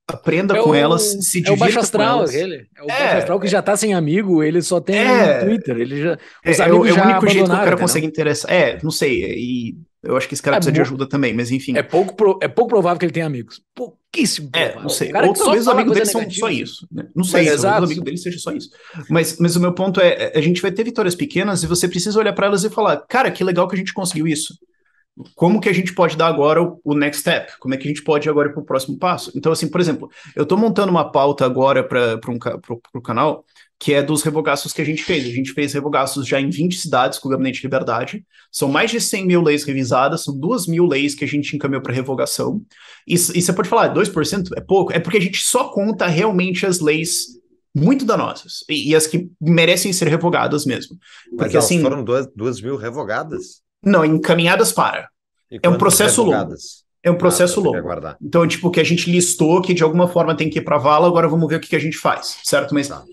Aprenda é com o, elas, se divirta é o baixo astral, Ele. É o é, baixo astral que já tá sem amigo, ele só tem é, Twitter, ele já... Os é, é amigos é, o, já único jeito que o cara consegue interessar. É, não sei, e eu acho que esse cara é precisa de ajuda também, mas enfim. É pouco, pro, é pouco provável que ele tenha amigos. Pouquíssimo. É, não sei. Ou talvez os amigos dele são só isso. Né? Não sei, se é, os exato. dele seja só isso. Mas, mas o meu ponto é, é: a gente vai ter vitórias pequenas e você precisa olhar para elas e falar, cara, que legal que a gente conseguiu isso. Como que a gente pode dar agora o, o next step? Como é que a gente pode ir agora para o próximo passo? Então, assim, por exemplo, eu estou montando uma pauta agora para um, o canal que é dos revogaços que a gente fez. A gente fez revogaços já em 20 cidades com o Gabinete de Liberdade. São mais de 100 mil leis revisadas, são 2 mil leis que a gente encaminhou para revogação. E, e você pode falar, 2% é pouco? É porque a gente só conta realmente as leis muito danosas e, e as que merecem ser revogadas mesmo. Porque Mas, assim. Foram 2 mil revogadas? Não, encaminhadas para. É um processo longo. É um ah, processo ah, longo. Então, tipo, que a gente listou que de alguma forma tem que ir para vala, agora vamos ver o que, que a gente faz, certo? Mas. Tá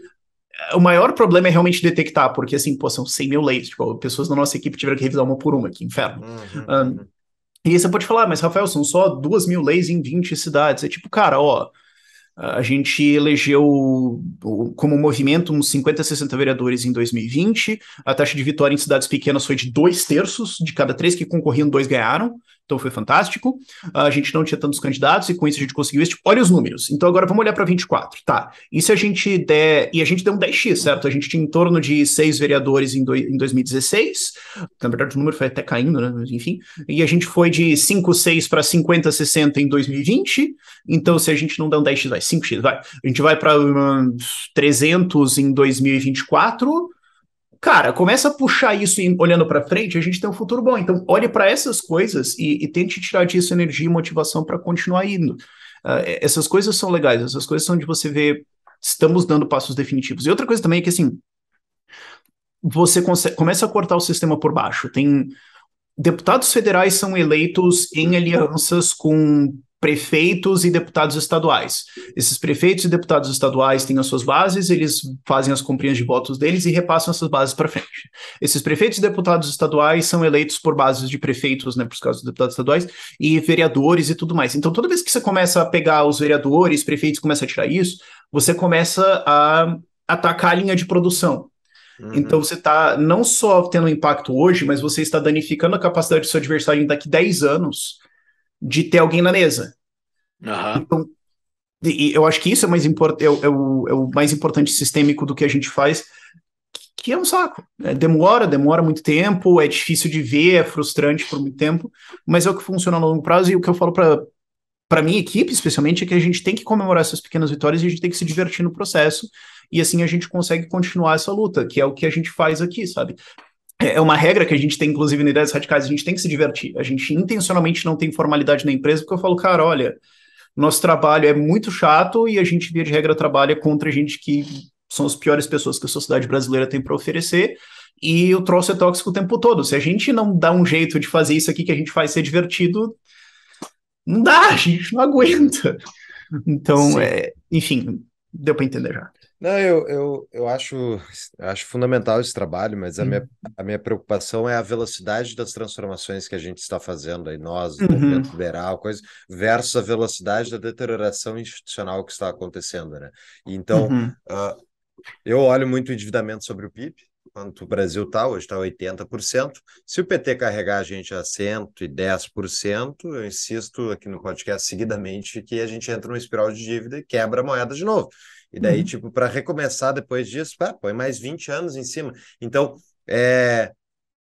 o maior problema é realmente detectar, porque assim, pô, são 100 mil leitos, tipo, pessoas da nossa equipe tiveram que revisar uma por uma, que inferno. Uhum. Um, uhum. e você pode falar, ah, mas Rafael, são só duas mil leis em 20 cidades. É tipo, cara, ó, a gente elegeu como movimento uns 50, 60 vereadores em 2020. A taxa de vitória em cidades pequenas foi de dois terços, de cada três que concorriam, dois ganharam. Então foi fantástico. A gente não tinha tantos candidatos e com isso a gente conseguiu isso. olha os números. Então agora vamos olhar para 24, tá? E se a gente der. E a gente deu um 10x, certo? A gente tinha em torno de seis vereadores em, do, em 2016. Na verdade, o número foi até caindo, né? Mas, enfim. E a gente foi de 5, 6 para 50, 60 em 2020. Então, se a gente não der um 10x, vai 5x, vai. A gente vai para uh, 300 em 2024 cara, começa a puxar isso e olhando para frente, a gente tem um futuro bom. Então, olhe para essas coisas e, e, tente tirar disso energia e motivação para continuar indo. Uh, essas coisas são legais, essas coisas são de você ver estamos dando passos definitivos. E outra coisa também é que, assim, você começa a cortar o sistema por baixo. Tem deputados federais são eleitos em alianças com prefeitos e deputados estaduais. Esses prefeitos e deputados estaduais têm as suas bases, eles fazem as comprinhas de votos deles e repassam essas bases para frente. Esses prefeitos e deputados estaduais são eleitos por bases de prefeitos, né, por causa dos deputados estaduais, e vereadores e tudo mais. Então, toda vez que você começa a pegar os vereadores, prefeitos, começa a tirar isso, você começa a atacar a linha de produção. Uhum. Então você está não só tendo um impacto hoje, mas você está danificando a capacidade do seu adversário em daqui 10 anos de ter alguém na mesa. Uhum. Então, e eu acho que isso é, mais importante, é, é, o, é o mais importante sistêmico do que a gente faz, que é um saco. É, demora, demora muito tempo, é difícil de ver, é frustrante por muito tempo, mas é o que funciona a longo prazo e o que eu falo para para minha equipe, especialmente, é que a gente tem que comemorar essas pequenas vitórias e a gente tem que se divertir no processo. E assim a gente consegue continuar essa luta, que é o que a gente faz aqui, sabe? É, é uma regra que a gente tem, inclusive, em Ideias Radicais, a gente tem que se divertir. A gente intencionalmente não tem formalidade na empresa, porque eu falo, cara, olha, nosso trabalho é muito chato e a gente, via de regra, trabalha contra gente que são as piores pessoas que a sociedade brasileira tem para oferecer, e o troço é tóxico o tempo todo. Se a gente não dá um jeito de fazer isso aqui que a gente faz ser divertido, não dá, a gente não aguenta. Então, é, enfim, deu para entender já. Não, eu, eu, eu acho, acho fundamental esse trabalho, mas a, minha, uhum. a minha preocupação é a velocidade das transformações que a gente está fazendo aí, nós, no uhum. movimento liberal, coisa, versus a velocidade da deterioração institucional que está acontecendo, né? Então, uhum. uh, eu olho muito o endividamento sobre o PIB, quanto o Brasil está, hoje está 80%. Se o PT carregar a gente a 110%, eu insisto aqui no podcast seguidamente que a gente entra numa espiral de dívida e quebra a moeda de novo. E daí, uhum. tipo, para recomeçar depois disso, pá, põe mais 20 anos em cima. Então, é,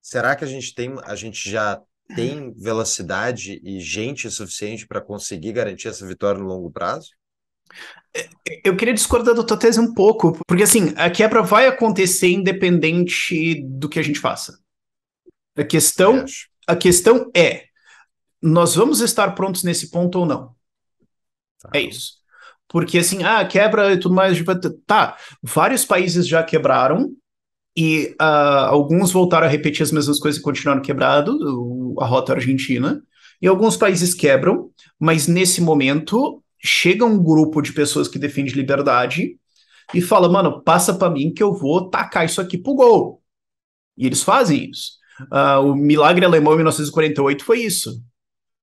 será que a gente tem, a gente já tem velocidade e gente suficiente para conseguir garantir essa vitória no longo prazo? É, eu queria discordar da tua tese um pouco, porque assim, a quebra vai acontecer independente do que a gente faça. A questão, a questão é, nós vamos estar prontos nesse ponto ou não? Tá. É isso. Porque assim, ah, quebra e tudo mais. Tipo, tá, vários países já quebraram e uh, alguns voltaram a repetir as mesmas coisas e continuaram quebrados, a rota argentina. E alguns países quebram, mas nesse momento chega um grupo de pessoas que defende liberdade e fala, mano, passa para mim que eu vou tacar isso aqui pro gol. E eles fazem isso. Uh, o milagre alemão em 1948 foi isso.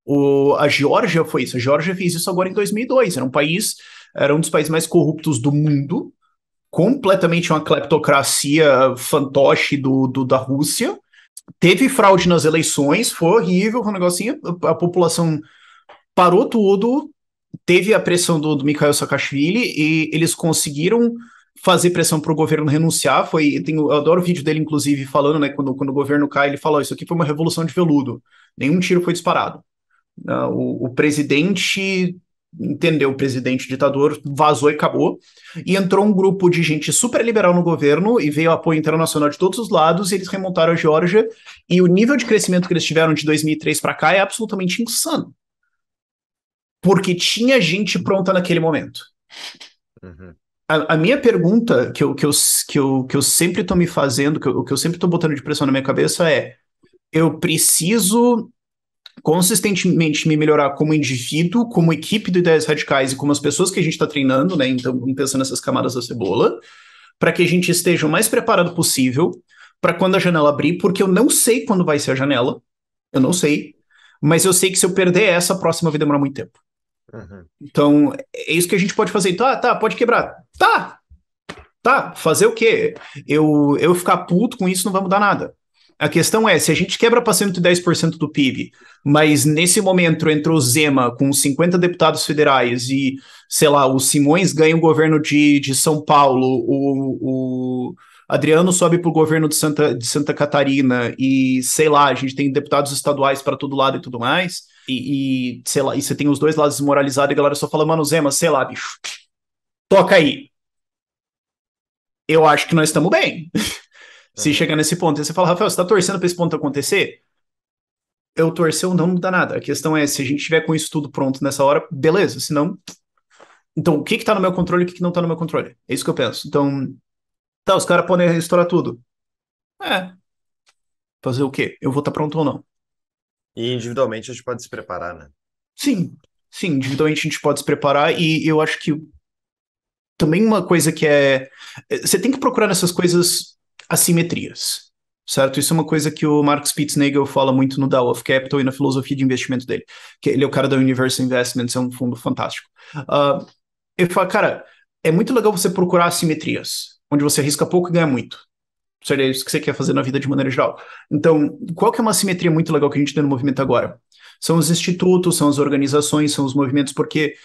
O, a Geórgia foi isso. A Geórgia fez isso agora em 2002. Era um país era um dos países mais corruptos do mundo, completamente uma cleptocracia fantoche do, do da Rússia. Teve fraude nas eleições, foi horrível, foi um negocinho. A, população parou tudo, teve a pressão do, do Mikhail Saakashvili e eles conseguiram fazer pressão para o governo renunciar. Foi, eu, tenho, eu adoro o vídeo dele, inclusive, falando, né? Quando, quando o governo cai, ele fala: oh, Isso aqui foi uma revolução de veludo, nenhum tiro foi disparado. Uh, o, o presidente entendeu o presidente ditador, vazou e acabou. E entrou um grupo de gente super liberal no governo e veio apoio internacional de todos os lados, e eles remontaram a Geórgia. E o nível de crescimento que eles tiveram de 2003 para cá é absolutamente insano. Porque tinha gente pronta naquele momento. Uhum. A, a, minha pergunta que eu, que eu, que eu, que eu sempre estou me fazendo, que eu, que eu sempre estou botando de pressão na minha cabeça é: eu preciso consistentemente me melhorar como indivíduo, como equipe do Ideias Radicais e como as pessoas que a gente está treinando, né? Então, pensando nessas camadas da cebola, para que a gente esteja o mais preparado possível para quando a janela abrir, porque eu não sei quando vai ser a janela, eu não sei, mas eu sei que se eu perder essa, a próxima vai demorar muito tempo. Uhum. Então, é isso que a gente pode fazer. Então, ah, tá, pode quebrar. Tá! Tá, fazer o quê? Eu, eu ficar puto com isso não vai mudar nada. A questão é, se a gente quebra para 110% do PIB, mas nesse momento entrou Zema com 50 deputados federais e, sei lá, o Simões ganha o governo de, de São Paulo, o, o Adriano sobe para o governo de Santa, de Santa Catarina e, sei lá, a gente tem deputados estaduais para todo lado e tudo mais, e, e, sei lá, e você tem os dois lados desmoralizados e a galera só fala, mano, Zema, sei lá, bicho, toca aí. Eu acho que nós estamos bem. se chegar nesse ponto. E você fala, Rafael, você tá torcendo para esse ponto acontecer? Eu torcer ou não, não dá nada. A questão é, se a gente tiver com isso tudo pronto nessa hora, beleza. Se não, então, o que que tá no meu controle e o que que não tá no meu controle? É isso que eu penso. Então, tá, os caras podem restaurar tudo. É. Fazer o quê? Eu vou estar tá pronto ou não? E individualmente a gente pode se preparar, né? Sim, sim, individualmente a gente pode se preparar e eu acho que também uma coisa que é. é você tem que procurar nessas coisas assimetrias. Certo? Isso é uma coisa que o Mark Spitznagel fala muito no Dow of Capital e na filosofia de investimento dele. que Ele é o cara da Universal Investments, é um fundo fantástico. Uh, ah, ele fala, cara, é muito legal você procurar assimetrias, onde você arrisca pouco e ganha muito. Seria isso que você quer fazer na vida de maneira geral. Então, qual que é uma assimetria muito legal que a gente tem no movimento agora? São os institutos, são as organizações, são os movimentos, porque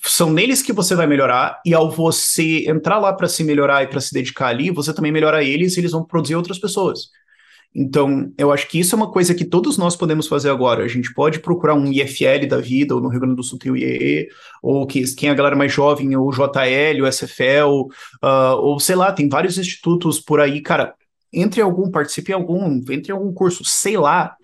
são neles que você vai melhorar, e ao você entrar lá para se melhorar e para se dedicar ali, você também melhora eles e eles vão produzir outras pessoas. Então, eu acho que isso é uma coisa que todos nós podemos fazer agora. A gente pode procurar um IFL da vida, ou no Rio Grande do Sul tem o IEE, ou que, quem é a galera mais jovem, ou o JL, o SFL, uh, ah, ou sei lá, tem vários institutos por aí. Cara, entre algum, participe em algum, entre em algum curso, sei lá,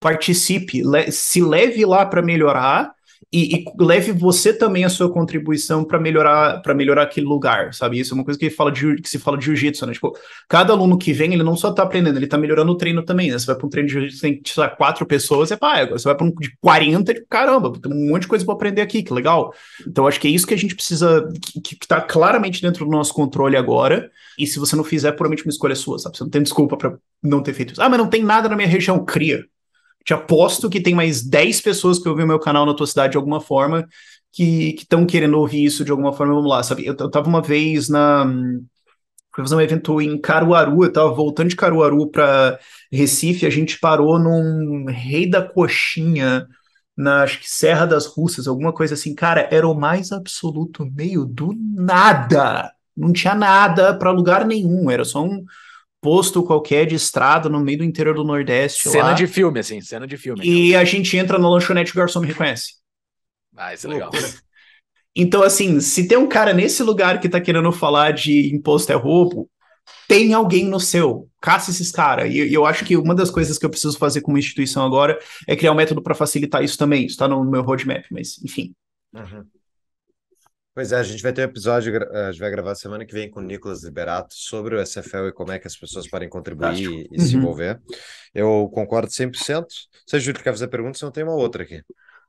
participe, le se leve lá para melhorar e, e leve você também a sua contribuição para melhorar para melhorar aquele lugar, sabe? Isso é uma coisa que, fala de, que se fala de jiu-jitsu, né? Tipo, cada aluno que vem, ele não só está aprendendo, ele está melhorando o treino também, né? Você vai para um treino de jiu-jitsu, tem sabe, quatro pessoas, é pá, é, você vai para um de 40, é tipo, caramba, tem um monte de coisa para aprender aqui, que legal. Então, acho que é isso que a gente precisa, que, está claramente dentro do nosso controle agora, e se você não fizer, é puramente uma escolha sua, sabe? Você não tem desculpa para não ter feito isso. Ah, mas não tem nada na minha região, cria te aposto que tem mais 10 pessoas que ouviram meu canal na tua cidade de alguma forma que estão querendo ouvir isso de alguma forma. Vamos lá, sabe? Eu, eu tava uma vez na. Fui fazer um evento em Caruaru, eu tava voltando de Caruaru para Recife, a gente parou num Rei da Coxinha, na acho que Serra das Russas, alguma coisa assim. Cara, era o mais absoluto meio do nada. Não tinha nada para lugar nenhum, era só um, posto qualquer de estrada no meio do interior do Nordeste. Cena lá, de filme, assim, cena de filme. E então. a gente entra na lanchonete e o garçom me reconhece. Ah, isso é legal. Então, assim, se tem um cara nesse lugar que tá querendo falar de imposto é roubo, tem alguém no seu. Caça esses caras. E, e eu acho que uma das coisas que eu preciso fazer como instituição agora é criar um método para facilitar isso também. Isso tá no meu roadmap, mas enfim. Uhum. Pois é, a gente vai ter um episódio, a gente vai gravar semana que vem com o Nicolas Liberato sobre o SFL e como é que as pessoas podem contribuir Fantástico. e, uhum. se envolver. Eu concordo 100%. Se a Júlia quer fazer perguntas, não tem uma outra aqui.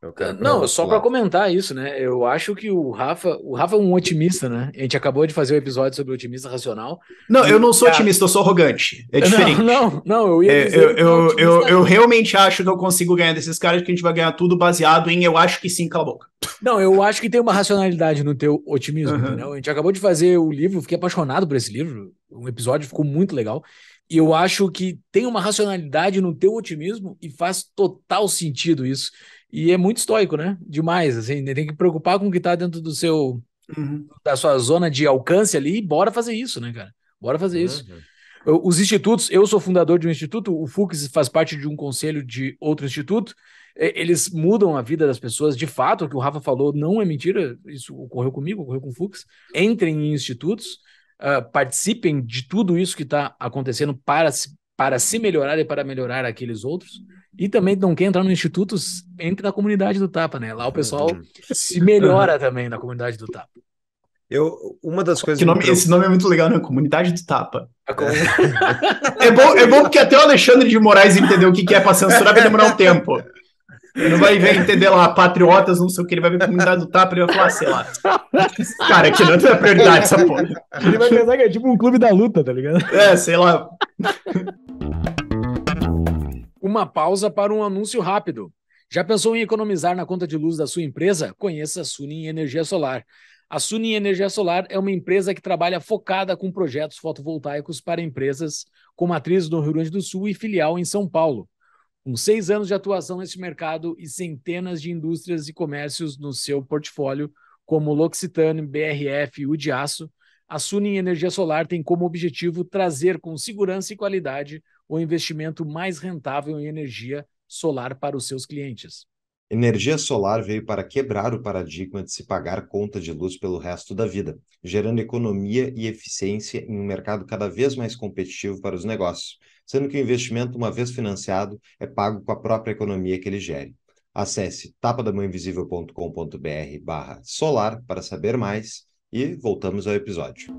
Ah, não, só para comentar isso, né? Eu acho que o Rafa, o Rafa é um otimista, né? A gente acabou de fazer o um episódio sobre o otimista racional. Não, e... eu não sou ah. otimista, eu sou arrogante. É diferente. Não, não, não eu ia é, dizer. É, eu, eu, eu, eu, realmente acho que eu consigo ganhar desses caras, que a gente vai ganhar tudo baseado em eu acho que sim, cala a boca. Não, eu acho que tem uma racionalidade no teu otimismo, uhum. entendeu? A gente acabou de fazer o livro, fiquei apaixonado por esse livro. Um episódio ficou muito legal. E eu acho que tem uma racionalidade no teu otimismo e faz total sentido isso. E é muito estoico, né? Demais, assim, né? tem que preocupar com o que está dentro do seu, uhum. da sua zona de alcance ali, e bora fazer isso, né, cara? Bora fazer uhum. isso. os institutos, eu sou fundador de um instituto, o FUX faz parte de um conselho de outro instituto, é, eles mudam a vida das pessoas, de fato, o que o Rafa falou não é mentira, isso ocorreu comigo, ocorreu com o Fux. Entrem em institutos, uh, participem de tudo isso que está acontecendo para para se melhorar e para melhorar aqueles outros. E também não quer entrar nos institutos, entre na comunidade do Tapa, né? Lá o pessoal uhum. se melhora uhum. também na comunidade do Tapa. Eu, uma das coisas. Nome, eu... Esse nome é muito legal, né? Comunidade do Tapa. É. é, bom, é bom porque até o Alexandre de Moraes entendeu o que, que é para censurar, vai demorar um tempo. Ele não vai ver, entender lá, patriotas, não sei o que, ele vai ver comunidade do Tapa e vai falar, ah, sei lá. Cara, que não é prioridade essa porra. Ele vai pensar que é tipo um clube da luta, tá ligado? É, sei lá uma pausa para um anúncio rápido. Já pensou em economizar na conta de luz da sua empresa? Conheça a Sunin Energia Solar. A Sunin Energia Solar é uma empresa que trabalha focada com projetos fotovoltaicos para empresas com matriz no Rio Grande do Sul e filial em São Paulo. Com seis anos de atuação nesse mercado e centenas de indústrias e comércios no seu portfólio, como L'Occitane, BRF e Udiaço, a Sunin Energia Solar tem como objetivo trazer com segurança e qualidade o investimento mais rentável em energia solar para os seus clientes. Energia solar veio para quebrar o paradigma de se pagar conta de luz pelo resto da vida, gerando economia e eficiência em um mercado cada vez mais competitivo para os negócios, sendo que o investimento, uma vez financiado, é pago com a própria economia que ele gere. Acesse tapadamãoinvisível.com.br barra solar para saber mais e voltamos ao episódio.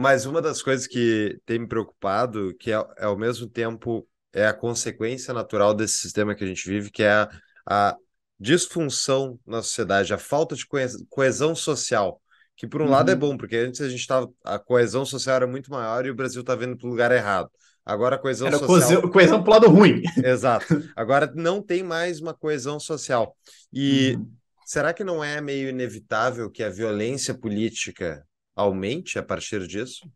Mas uma das coisas que tem me preocupado, que é, é, ao mesmo tempo é a consequência natural desse sistema que a gente vive, que é a, a disfunção na sociedade, a falta de coesão social. Que por um uhum. lado é uhum. bom, porque antes a gente tava A coesão social era muito maior e o Brasil está vendo para o lugar errado. Agora a coesão era social. Coesão, coesão o lado ruim. Exato. Agora não tem mais uma coesão social. E uhum. será que não é meio inevitável que a violência política aumente a partir disso?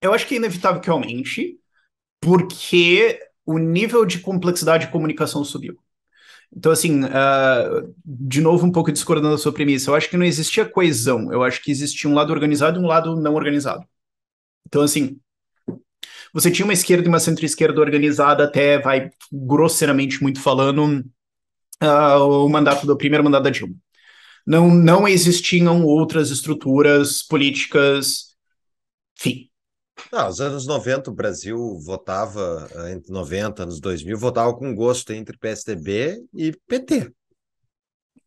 Eu acho que é inevitável que aumente, porque o nível de complexidade de comunicação subiu. Então, assim, uh, de novo, um pouco discordando da sua premissa, eu acho que não existia coesão, eu acho que existia um lado organizado e um lado não organizado. Então, assim, você tinha uma esquerda e uma centro-esquerda organizada até, vai grosseiramente muito falando, uh, o mandato do primeiro mandato da Dilma não, não existiam outras estruturas políticas. Fim. Ah, os anos 90 o Brasil votava, eh, entre 90 anos 2000, votava com gosto entre PSDB e PT.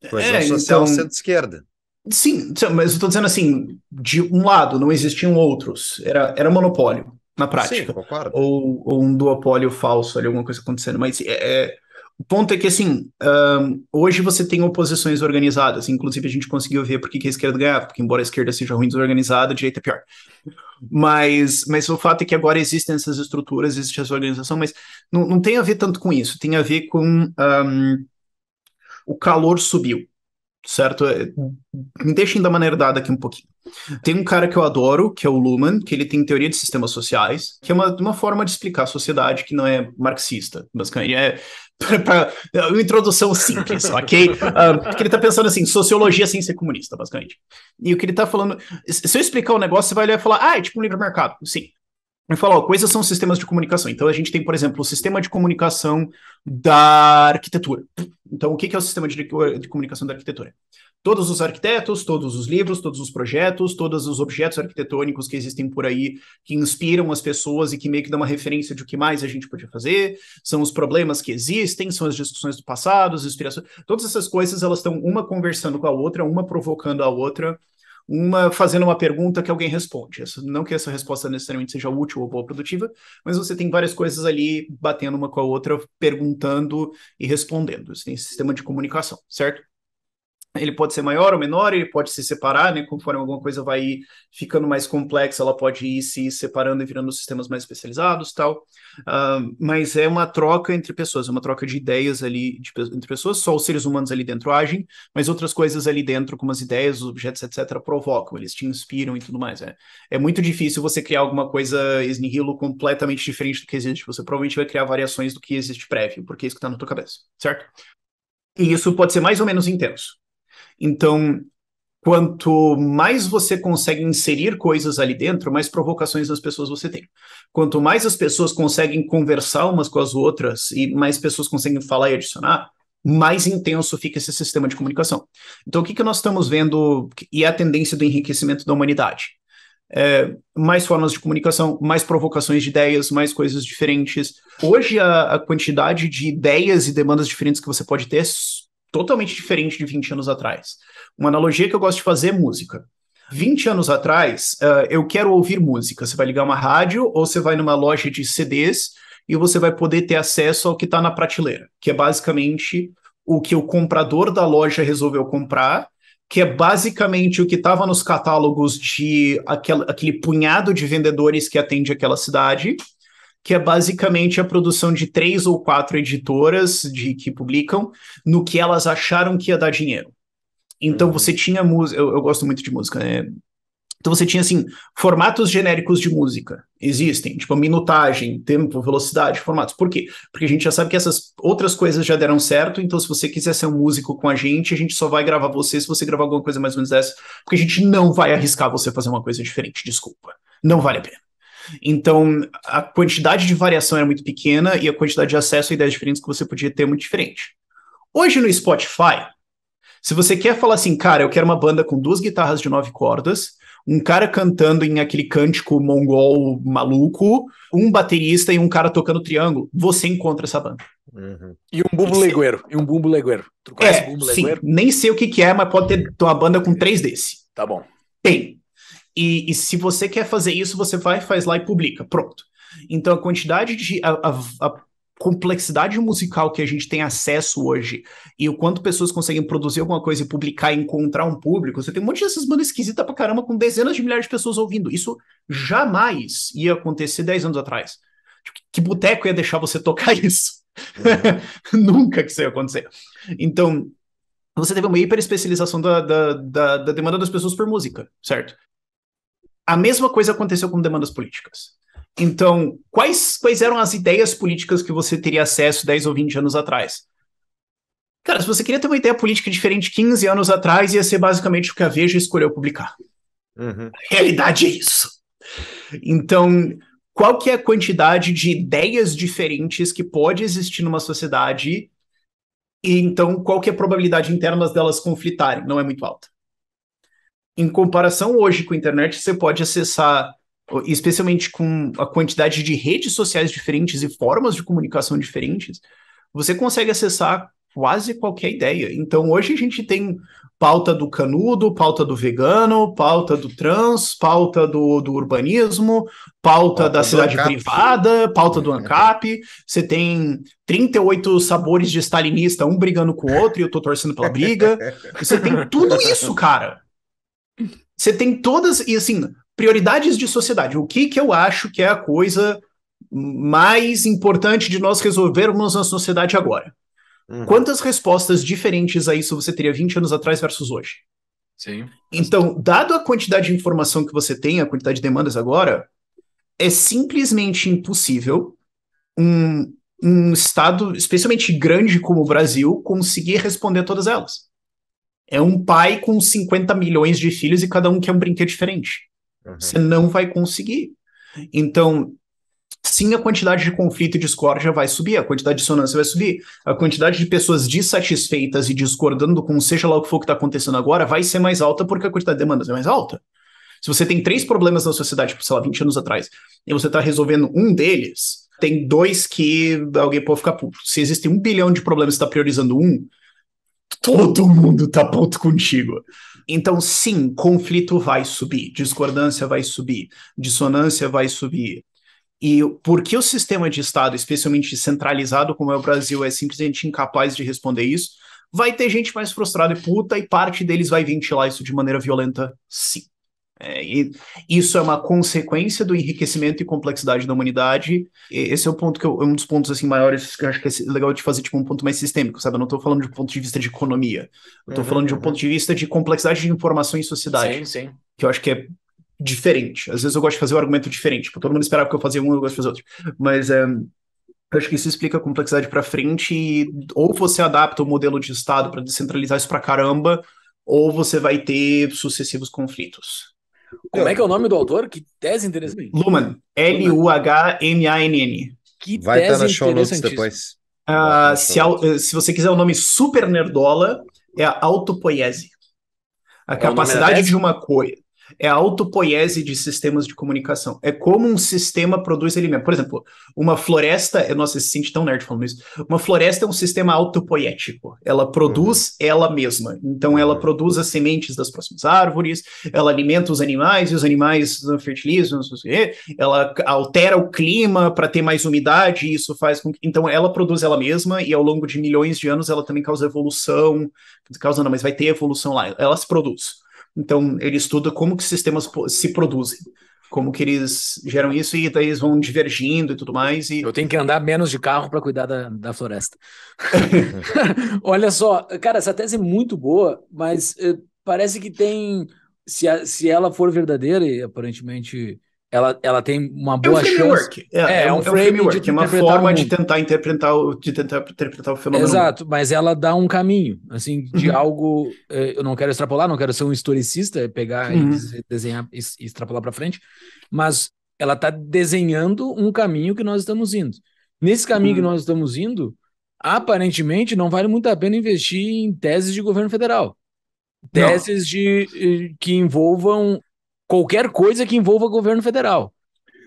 coisa é, social então... centro-esquerda. Sim, então, mas eu estou dizendo assim, de um lado não existiam outros, era, era monopólio na prática. Sim, ou, ou, um duopólio falso ali, alguma coisa acontecendo. Mas é, é o ponto é que, assim, um, hoje você tem oposições organizadas. Inclusive, a gente conseguiu ver por que a esquerda ganhava, porque, embora a esquerda seja ruim desorganizada, a direita é pior. Mas, mas o fato é que agora existem essas estruturas, existe essa organização, mas não, não tem a ver tanto com isso. Tem a ver com um, o calor subiu, certo? É, me deixem dar maneira dada aqui um pouquinho. Tem um cara que eu adoro, que é o Luhmann, que ele tem teoria de sistemas sociais, que é uma, uma forma de explicar a sociedade que não é marxista, basicamente. Ele é para uma introdução simples, ok? Uh, porque ele está pensando assim, sociologia sem ser comunista, basicamente. E o que ele está falando. Se eu explicar o negócio, você vai olhar e falar, ah, é tipo um livre mercado. Sim, me falou, coisas quais são os sistemas de comunicação. Então, a gente tem, por exemplo, o sistema de comunicação da arquitetura. Então, o que é o sistema de, de comunicação da arquitetura? Todos os arquitetos, todos os livros, todos os projetos, todos os objetos arquitetônicos que existem por aí, que inspiram as pessoas e que meio que dão uma referência de o que mais a gente podia fazer, são os problemas que existem, são as discussões do passado, as inspirações. Todas essas coisas, elas estão uma conversando com a outra, uma provocando a outra, uma fazendo uma pergunta que alguém responde. Não que essa resposta necessariamente seja útil ou boa produtiva, mas você tem várias coisas ali batendo uma com a outra, perguntando e respondendo. Você tem sistema de comunicação, certo? ele pode ser maior ou menor, ele pode se separar, né? Conforme alguma coisa vai ficando mais complexa, ela pode ir se separando e virando sistemas mais especializados tal. Uh, mas é uma troca entre pessoas, é uma troca de ideias ali de, entre pessoas. Só os seres humanos ali dentro agem, mas outras coisas ali dentro, como as ideias, os objetos, etc., provocam, eles te inspiram e tudo mais. É, é muito difícil você criar alguma coisa ex completamente diferente do que existe. Você provavelmente vai criar variações do que existe prévio, porque é isso que está na tua cabeça, certo? E isso pode ser mais ou menos intenso. Então, quanto mais você consegue inserir coisas ali dentro, mais provocações das pessoas você tem. Quanto mais as pessoas conseguem conversar umas com as outras e mais pessoas conseguem falar e adicionar, mais intenso fica esse sistema de comunicação. Então, o que, que nós estamos vendo e é a tendência do enriquecimento da humanidade? É, mais formas de comunicação, mais provocações de ideias, mais coisas diferentes. Hoje, a, a quantidade de ideias e demandas diferentes que você pode ter totalmente diferente de 20 anos atrás. Uma analogia que eu gosto de fazer é música. 20 anos atrás, uh, eu quero ouvir música. Você vai ligar uma rádio ou você vai numa loja de CDs e você vai poder ter acesso ao que está na prateleira, que é basicamente o que o comprador da loja resolveu comprar, que é basicamente o que estava nos catálogos de aquel, aquele punhado de vendedores que atende aquela cidade que é basicamente a produção de três ou quatro editoras de que publicam no que elas acharam que ia dar dinheiro. Então uhum. você tinha música, eu, eu, gosto muito de música, né? Então você tinha assim, formatos genéricos de música existem, tipo minutagem, tempo, velocidade, formatos. Por quê? Porque a gente já sabe que essas outras coisas já deram certo, então se você quiser ser um músico com a gente, a gente só vai gravar você se você gravar alguma coisa mais ou menos dessa, porque a gente não vai arriscar você fazer uma coisa diferente, desculpa. Não vale a pena. Então, a quantidade de variação era muito pequena e a quantidade de acesso a ideias diferentes que você podia ter é muito diferente. Hoje no Spotify, se você quer falar assim, cara, eu quero uma banda com duas guitarras de nove cordas, um cara cantando em aquele cântico mongol maluco, um baterista e um cara tocando triângulo, você encontra essa banda. Uhum. E um bumbo legueiro. E um bumbo legueiro. Tu conhece é, bumbo legueiro? Sim, nem sei o que, que é, mas pode ter uma banda com três desse. Tá bom. Tem. E, e, se você quer fazer isso, você vai, faz lá e publica. Pronto. Então a quantidade de. A, a, a, complexidade musical que a gente tem acesso hoje e o quanto pessoas conseguem produzir alguma coisa e publicar e encontrar um público, você tem um monte dessas bandas esquisitas pra caramba com dezenas de milhares de pessoas ouvindo. Isso jamais ia acontecer 10 anos atrás. Tipo, que boteco ia deixar você tocar isso? Uhum. Nunca que isso ia acontecer. Então, você teve uma hiperespecialização da, da, da, da demanda das pessoas por música, certo? A mesma coisa aconteceu com demandas políticas. Então, quais, quais eram as ideias políticas que você teria acesso 10 ou 20 anos atrás? Cara, se você queria ter uma ideia política diferente 15 anos atrás, ia ser basicamente o que a Veja escolheu publicar. Uhum. A realidade é isso. Então, qual que é a quantidade de ideias diferentes que pode existir numa sociedade? E então, qual que é a probabilidade interna delas conflitarem? Não é muito alta em comparação hoje com a internet, você pode acessar, especialmente com a quantidade de redes sociais diferentes e formas de comunicação diferentes, você consegue acessar quase qualquer ideia. Então hoje a gente tem pauta do canudo, pauta do vegano, pauta do trans, pauta do, do urbanismo, pauta, pauta da cidade ANCAP. privada, pauta do uhum. ANCAP. Você tem 38 sabores de stalinista, um brigando com o outro e eu tô torcendo pela briga. Você tem tudo isso, cara. Você tem todas, e assim, prioridades de sociedade. O que, que eu acho que é a coisa mais importante de nós resolvermos na sociedade agora? Uhum. Quantas respostas diferentes a isso você teria 20 anos atrás versus hoje? Sim. Então, dado a quantidade de informação que você tem, a quantidade de demandas agora, é simplesmente impossível um, um estado, especialmente grande como o Brasil, conseguir responder todas elas. É um pai com 50 milhões de filhos e cada um quer um brinquedo diferente. Uhum. Você não vai conseguir. Então, sim, a quantidade de conflito e discórdia vai subir, a quantidade de dissonância vai subir, a quantidade de pessoas dissatisfeitas e discordando com seja lá o que for que está acontecendo agora vai ser mais alta porque a quantidade de demandas é mais alta. Se você tem três problemas na sociedade, tipo, sei lá, 20 anos atrás, e você está resolvendo um deles, tem dois que alguém pode ficar puto. Se existe um bilhão de problemas e está priorizando um, todo mundo tá puto contigo. Então, sim, conflito vai subir, discordância vai subir, dissonância vai subir. E porque o sistema de Estado, especialmente centralizado como é o Brasil, é simplesmente incapaz de responder isso, vai ter gente mais frustrada e puta, e parte deles vai ventilar isso de maneira violenta, sim. É, isso é uma consequência do enriquecimento e complexidade da humanidade. E esse é o ponto que eu, um dos pontos assim maiores que eu acho que é legal de fazer tipo um ponto mais sistêmico, sabe? Eu não estou falando de um ponto de vista de economia. Eu estou uhum, falando de um uhum. ponto de vista de complexidade de informação em sociedade. Sim, sim. Que eu acho que é diferente. Às vezes eu gosto de fazer um argumento diferente. Tipo, todo mundo esperava que eu fazia um, eu gosto de fazer outro. Mas é, eu acho que isso explica a complexidade para frente e ou você adapta o modelo de Estado para descentralizar isso para caramba, ou você vai ter sucessivos conflitos. Como é que é o nome do autor? Que tese interessante. Luhmann. L-U-H-M-A-N-N. Que Vai tá estar na show notes depois. Uh, se, eh, se, você quiser o um nome super nerdola, é a autopoiese. A é capacidade de uma coisa é a autopoiese de sistemas de comunicação. É como um sistema produz ele mesmo. Por exemplo, uma floresta, nossa, se sente tão nerd falando isso. Uma floresta é um sistema autopoético. Ela produz uhum. ela mesma. Então ela uhum. produz as sementes das próximas árvores, ela alimenta os animais e os animais fertilizam, não sei o quê. Ela altera o clima para ter mais umidade e isso faz com que então ela produz ela mesma e ao longo de milhões de anos ela também causa evolução, causa não, mas vai ter evolução lá. Ela se produz. Então, ele estuda como que sistemas se produzem, como que eles geram isso e daí eles vão divergindo e tudo mais. E... Eu tenho que andar menos de carro para cuidar da, da floresta. Olha só, cara, essa tese é muito boa, mas eh, parece que tem. Se, a, se ela for verdadeira, e aparentemente ela, ela tem uma boa é um framework. chance. É, é, é, é um, um framework, de é uma forma de tentar interpretar o, de tentar interpretar o fenômeno. Exato, mas ela dá um caminho, assim, de uhum. algo. Eh, eu não quero extrapolar, não quero ser um historicista, é pegar uhum. e desenhar e, e extrapolar para frente, mas ela está desenhando um caminho que nós estamos indo. Nesse caminho uhum. que nós estamos indo, aparentemente não vale muito a pena investir em teses de governo federal. Teses de, eh, que envolvam qualquer coisa que envolva governo federal.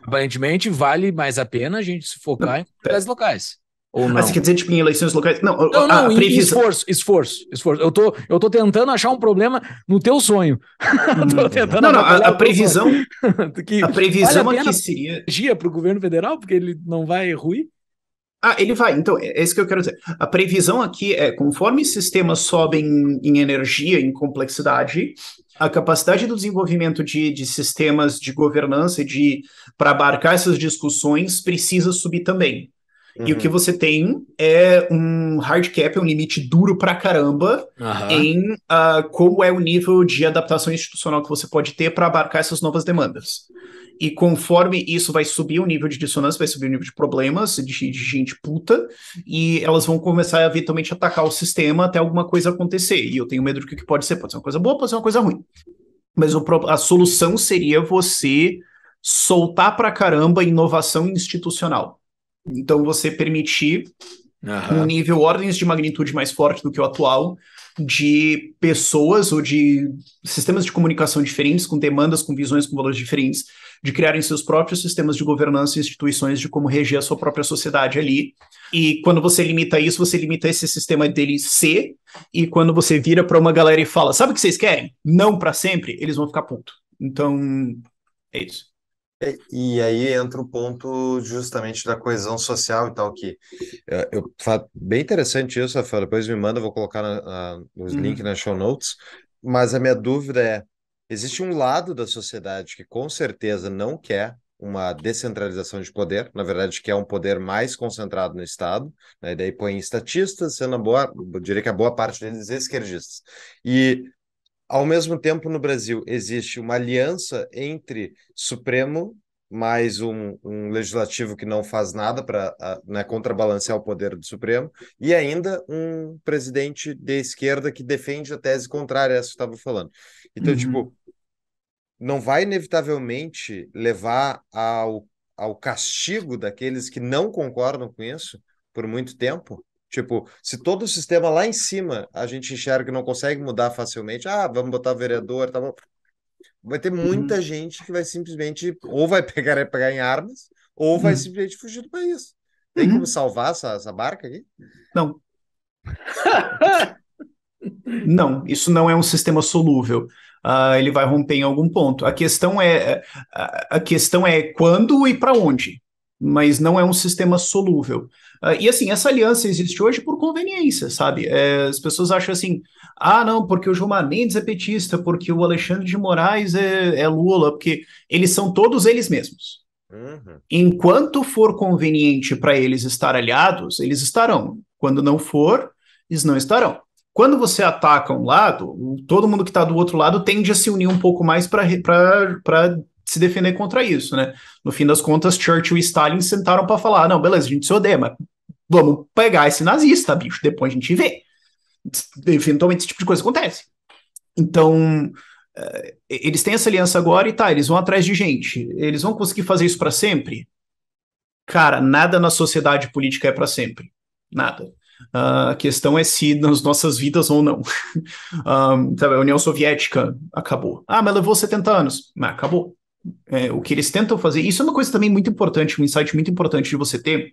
Aparentemente, vale mais a pena a gente se focar em comunidades é. locais. Ou não. Ah, você quer dizer, tipo, em eleições locais? Não, não, não a, a previsão... esforço, esforço, esforço. Eu tô, eu tô tentando achar um problema no teu sonho. Hum. não, não, a, a previsão... que a previsão vale a é aqui seria... Dia para o governo federal, porque ele não vai ruir? Ah, ele vai. Então, é, é isso que eu quero dizer. A previsão aqui é, conforme sistemas sobem em energia, em complexidade, a capacidade do desenvolvimento de, de sistemas de governança de para abarcar essas discussões precisa subir também. Uhum. E o que uhum. você tem é um hard cap, é um limite duro pra caramba uhum. em uh, como é o nível de adaptação institucional que você pode ter para abarcar essas novas demandas. E conforme isso vai subir o nível de dissonância, vai subir o nível de problemas, de, de gente puta, e elas vão começar a eventualmente atacar o sistema até alguma coisa acontecer. E eu tenho medo do que, que pode ser. Pode ser uma coisa boa, pode ser uma coisa ruim. Mas o, a solução seria você soltar pra caramba inovação institucional. Então você permitir uhum. um nível ordens de magnitude mais forte do que o atual de pessoas ou de sistemas de comunicação diferentes, com demandas, com visões, com valores diferentes, de criarem seus próprios sistemas de governança e instituições de como reger a sua própria sociedade ali. E quando você limita isso, você limita esse sistema dele ser, e quando você vira para uma galera e fala, sabe o que vocês querem? Não para sempre, eles vão ficar puto. Então, é isso. E aí entra o ponto justamente da coesão social e tal, que é, eu, bem interessante isso, Rafael. Depois me manda, eu vou colocar na, na, os uhum. links nas show notes. Mas a minha dúvida é: existe um lado da sociedade que com certeza não quer uma descentralização de poder, na verdade, quer um poder mais concentrado no Estado, né? e daí põe estatistas, sendo a boa, eu diria que a boa parte deles é esquerdistas. E ao mesmo tempo, no Brasil, existe uma aliança entre Supremo mais um, um legislativo que não faz nada para né, contrabalancear o poder do Supremo, e ainda um presidente de esquerda que defende a tese contrária a essa que estava falando. Então, uhum. tipo, não vai inevitavelmente levar ao, ao castigo daqueles que não concordam com isso por muito tempo, Tipo, se todo o sistema lá em cima a gente enxerga que não consegue mudar facilmente, ah, vamos botar vereador, tá bom. Vai ter uhum. muita uhum. gente que vai simplesmente ou vai pegar, pegar em armas ou uhum. vai simplesmente fugir do país. Tem uhum. como salvar essa, essa barca aqui? Não. não, isso não é um sistema solúvel. Uh, ele vai romper em algum ponto. A questão é, é a, a questão é quando e para onde mas não é um sistema solúvel. Uh, e assim, essa aliança existe hoje por conveniência, sabe? É, as pessoas acham assim, ah, não, porque o Gilmar Mendes é petista, porque o Alexandre de Moraes é, é Lula, porque eles são todos eles mesmos. Uhum. Enquanto for conveniente para eles estar aliados, eles estarão. Quando não for, eles não estarão. Quando você ataca um lado, todo mundo que está do outro lado tende a se unir um pouco mais para se defender contra isso, né? No fim das contas, Churchill e Stalin sentaram para falar: não, beleza, a gente se odeia, mas vamos pegar esse nazista, bicho, depois a gente vê. Eventualmente esse tipo de coisa acontece. Então, eh, eles têm essa aliança agora e tá, eles vão atrás de gente. Eles vão conseguir fazer isso para sempre? Cara, nada na sociedade política é para sempre. Nada. Uh, a questão é se nas nossas vidas ou não. um, ah, a União Soviética acabou. Ah, mas levou 70 anos. Mas acabou é, o que eles tentam fazer. Isso é uma coisa também muito importante, um insight muito importante de você ter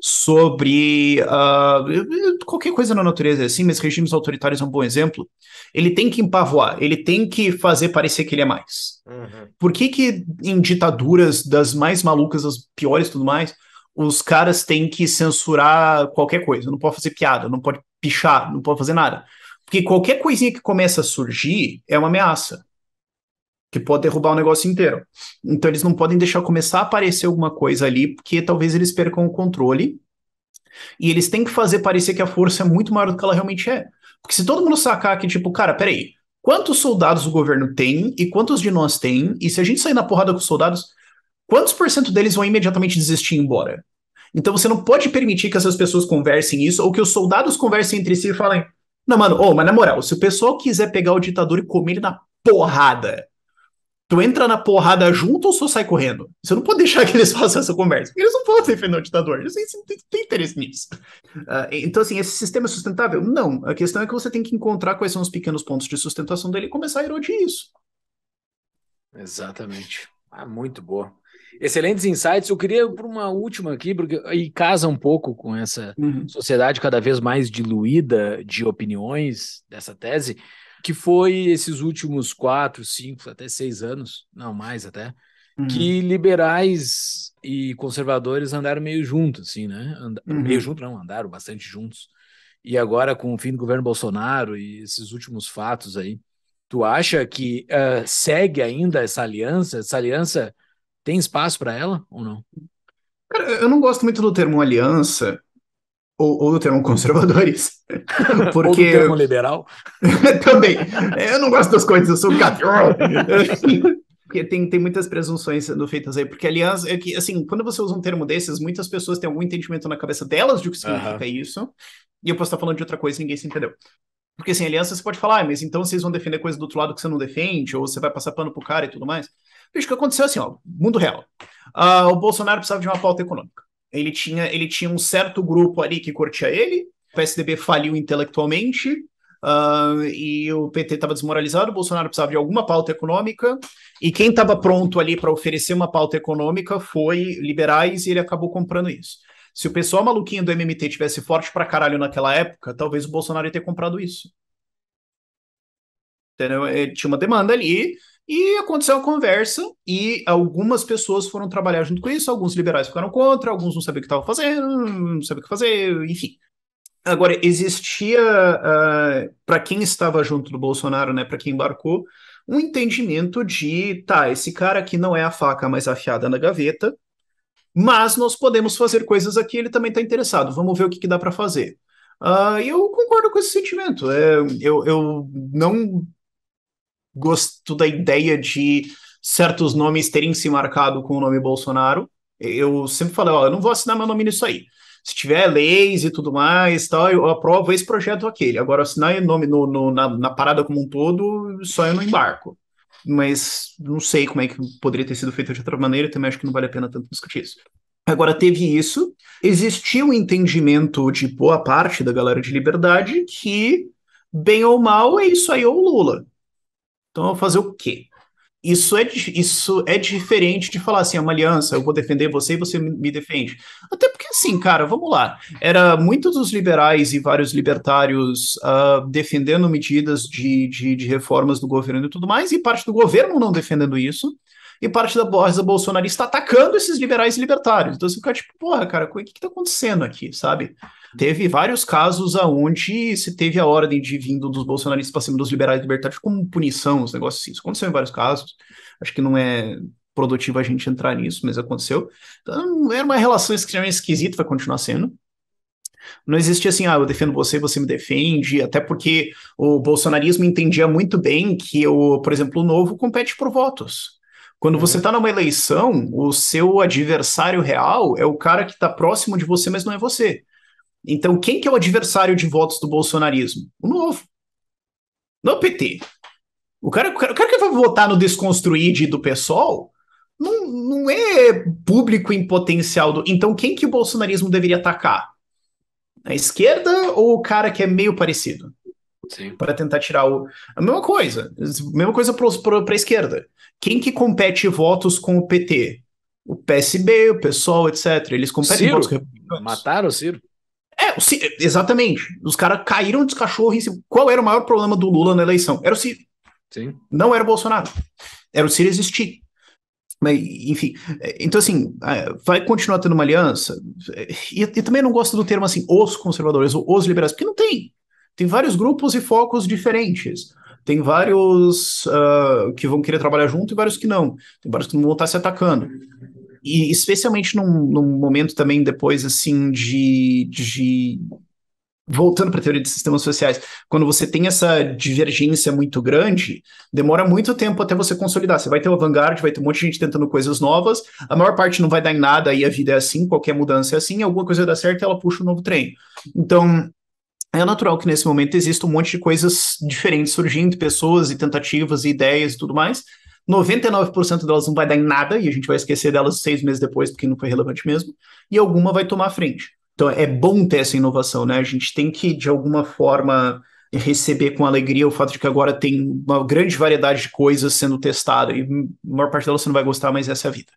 sobre uh, qualquer coisa na natureza é assim, mas regimes autoritários é um bom exemplo. Ele tem que empavoar, ele tem que fazer parecer que ele é mais. Uhum. Por que, que em ditaduras das mais malucas, das piores tudo mais, os caras têm que censurar qualquer coisa? Não pode fazer piada, não pode pichar, não pode fazer nada. Porque qualquer coisinha que começa a surgir é uma ameaça que pode derrubar o negócio inteiro. Então eles não podem deixar começar a aparecer alguma coisa ali, porque talvez eles percam o controle. E eles têm que fazer parecer que a força é muito maior do que ela realmente é. Porque se todo mundo sacar que, tipo, cara, peraí, quantos soldados o governo tem e quantos de nós tem, e se a gente sair na porrada com os soldados, quantos por cento deles vão imediatamente desistir e ir embora? Então você não pode permitir que essas pessoas conversem isso, ou que os soldados conversem entre si e falem, não, mano, oh, mas na moral, se o pessoal quiser pegar o ditador e comer ele na porrada, Tu entra na porrada junto ou só sai correndo? Você não pode deixar que eles façam essa conversa, porque eles não podem defender o ditador, eles não têm interesse nisso. Uh, então, assim, esse sistema é sustentável? Não. A questão é que você tem que encontrar quais são os pequenos pontos de sustentação dele e começar a erodir isso. Exatamente. Ah, muito boa. Excelentes insights. Eu queria para uma última aqui, porque aí casa um pouco com essa uhum. sociedade cada vez mais diluída de opiniões dessa tese que foi esses últimos quatro, cinco, até seis anos, não mais até, uhum. que liberais e conservadores andaram meio juntos, assim, né? And... Uhum. Meio junto, não, andaram bastante juntos. E agora, com o fim do governo Bolsonaro e esses últimos fatos aí, tu acha que uh, segue ainda essa aliança? Essa aliança tem espaço para ela ou não? Cara, eu não gosto muito do termo aliança, ou, ou do conservadores. Porque... ou do termo liberal. Também. Eu não gosto das coisas, eu sou cachorro. porque tem, tem muitas presunções sendo feitas aí, porque aliás, é que, assim, quando você usa um termo desses, muitas pessoas têm algum entendimento na cabeça delas de o que significa isso, e eu posso estar falando de outra coisa e ninguém se entendeu. Porque, assim, aliança você pode falar, ah, mas então vocês vão defender coisa do outro lado que você não defende, ou você vai passar pano pro cara e tudo mais. Veja o que aconteceu assim, ó, mundo real. Uh, o Bolsonaro precisava de uma pauta econômica. Ele tinha, ele tinha um certo grupo ali que curtia ele, o PSDB faliu intelectualmente, uh, e o PT estava desmoralizado, o Bolsonaro precisava de alguma pauta econômica, e quem estava pronto ali para oferecer uma pauta econômica foi liberais, e ele acabou comprando isso. Se o pessoal maluquinho do MMT tivesse forte para caralho naquela época, talvez o Bolsonaro ia ter comprado isso. Entendeu? Ele tinha uma demanda ali, e aconteceu a conversa, e algumas pessoas foram trabalhar junto com isso, alguns liberais ficaram contra, alguns não sabiam o que estavam fazendo, não sabiam o que fazer, enfim. Agora, existia, uh, ah, para quem estava junto do Bolsonaro, né, para quem embarcou, um entendimento de, tá, esse cara aqui não é a faca mais afiada na gaveta, mas nós podemos fazer coisas aqui, ele também está interessado, vamos ver o que, que dá para fazer. Uh, eu concordo com esse sentimento. É, eu, eu não gosto da ideia de certos nomes terem se marcado com o nome Bolsonaro. Eu sempre falei, ó, eu não vou assinar meu nome nisso aí. Se tiver leis e tudo mais, tal, eu aprovo esse projeto ou aquele. Agora, assinar nome no, no, na, na parada como um todo, só eu não embarco. Mas não sei como é que poderia ter sido feito de outra maneira, também acho que não vale a pena tanto discutir isso. Agora, teve isso. Existia um entendimento de boa parte da galera de liberdade que, bem ou mal, é isso aí ou Lula. Então eu vou fazer o quê? Isso é, isso é diferente de falar assim, é uma aliança, eu vou defender você e você me defende. Até porque, assim, cara, vamos lá. Era muitos dos liberais e vários libertários uh, defendendo medidas de, de, de, reformas do governo e tudo mais, e parte do governo não defendendo isso, e parte da base bolsonarista atacando esses liberais e libertários. Então você fica tipo, porra, cara, o que, que tá acontecendo aqui, sabe? Teve vários casos aonde se teve a ordem de vindo dos bolsonaristas para cima dos liberais libertários como punição, os negócios assim. Isso aconteceu em vários casos. Acho que não é produtivo a gente entrar nisso, mas aconteceu. Então, era uma relação extremamente esquisita, vai continuar sendo. Não existia assim, ah, eu defendo você, você me defende, até porque o bolsonarismo entendia muito bem que, o, por exemplo, o novo compete por votos. Quando você está uhum. numa eleição, o seu adversário real é o cara que está próximo de você, mas não é você. Então, quem que é o adversário de votos do bolsonarismo? O novo. Não o PT. O cara, o cara, o cara que vai votar no Desconstruíde do PSOL não, não é público em potencial. Do... Então, quem que o bolsonarismo deveria atacar? A esquerda ou o cara que é meio parecido? Sim. Para tentar tirar o. A mesma coisa. A mesma coisa para a esquerda. Quem que compete votos com o PT? O PSB, o PSOL, etc. Eles competem Ciro. votos republicanos. Mataram o Ciro se, é, exatamente. Os caras caíram dos cachorros. Qual era o maior problema do Lula na eleição? Era o Ciro. Sim. Não era o Bolsonaro. Era o Ciro existir. Mas, enfim, é, então assim, é, vai continuar tendo uma aliança. E, e também não gosto do termo assim, os conservadores ou os liberais, porque não tem. Tem vários grupos e focos diferentes. Tem vários uh, que vão querer trabalhar junto e vários que não. Tem vários que não vão estar se atacando. E especialmente num, num momento também depois, assim, de, de voltando para a teoria de sistemas sociais, quando você tem essa divergência muito grande, demora muito tempo até você consolidar. Você vai ter o vanguard, vai ter um monte de gente tentando coisas novas, a maior parte não vai dar em nada, aí a vida é assim, qualquer mudança é assim, alguma coisa dá certo e ela puxa um novo trem. Então, é natural que nesse momento exista um monte de coisas diferentes surgindo, pessoas e tentativas e ideias e tudo mais, 99% delas não vai dar em nada e a gente vai esquecer delas seis meses depois porque não foi relevante mesmo, e alguma vai tomar frente. Então é bom ter essa inovação, né? A gente tem que, de alguma forma, receber com alegria o fato de que agora tem uma grande variedade de coisas sendo testada e a maior parte delas você não vai gostar, mas essa é a vida.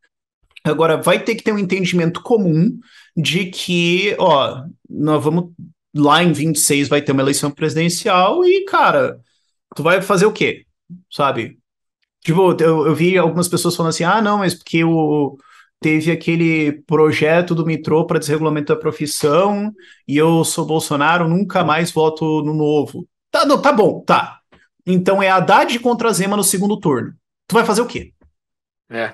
Agora, vai ter que ter um entendimento comum de que, ó, nós vamos. Lá em 26 vai ter uma eleição presidencial e, cara, tu vai fazer o quê? Sabe? Tipo, eu, eu vi algumas pessoas falando assim: ah, não, mas porque o, teve aquele projeto do metrô para desregulamento da profissão e eu sou Bolsonaro, nunca mais voto no novo. Tá, não, tá bom, tá. Então é Haddad contra Zema no segundo turno. Tu vai fazer o quê? É.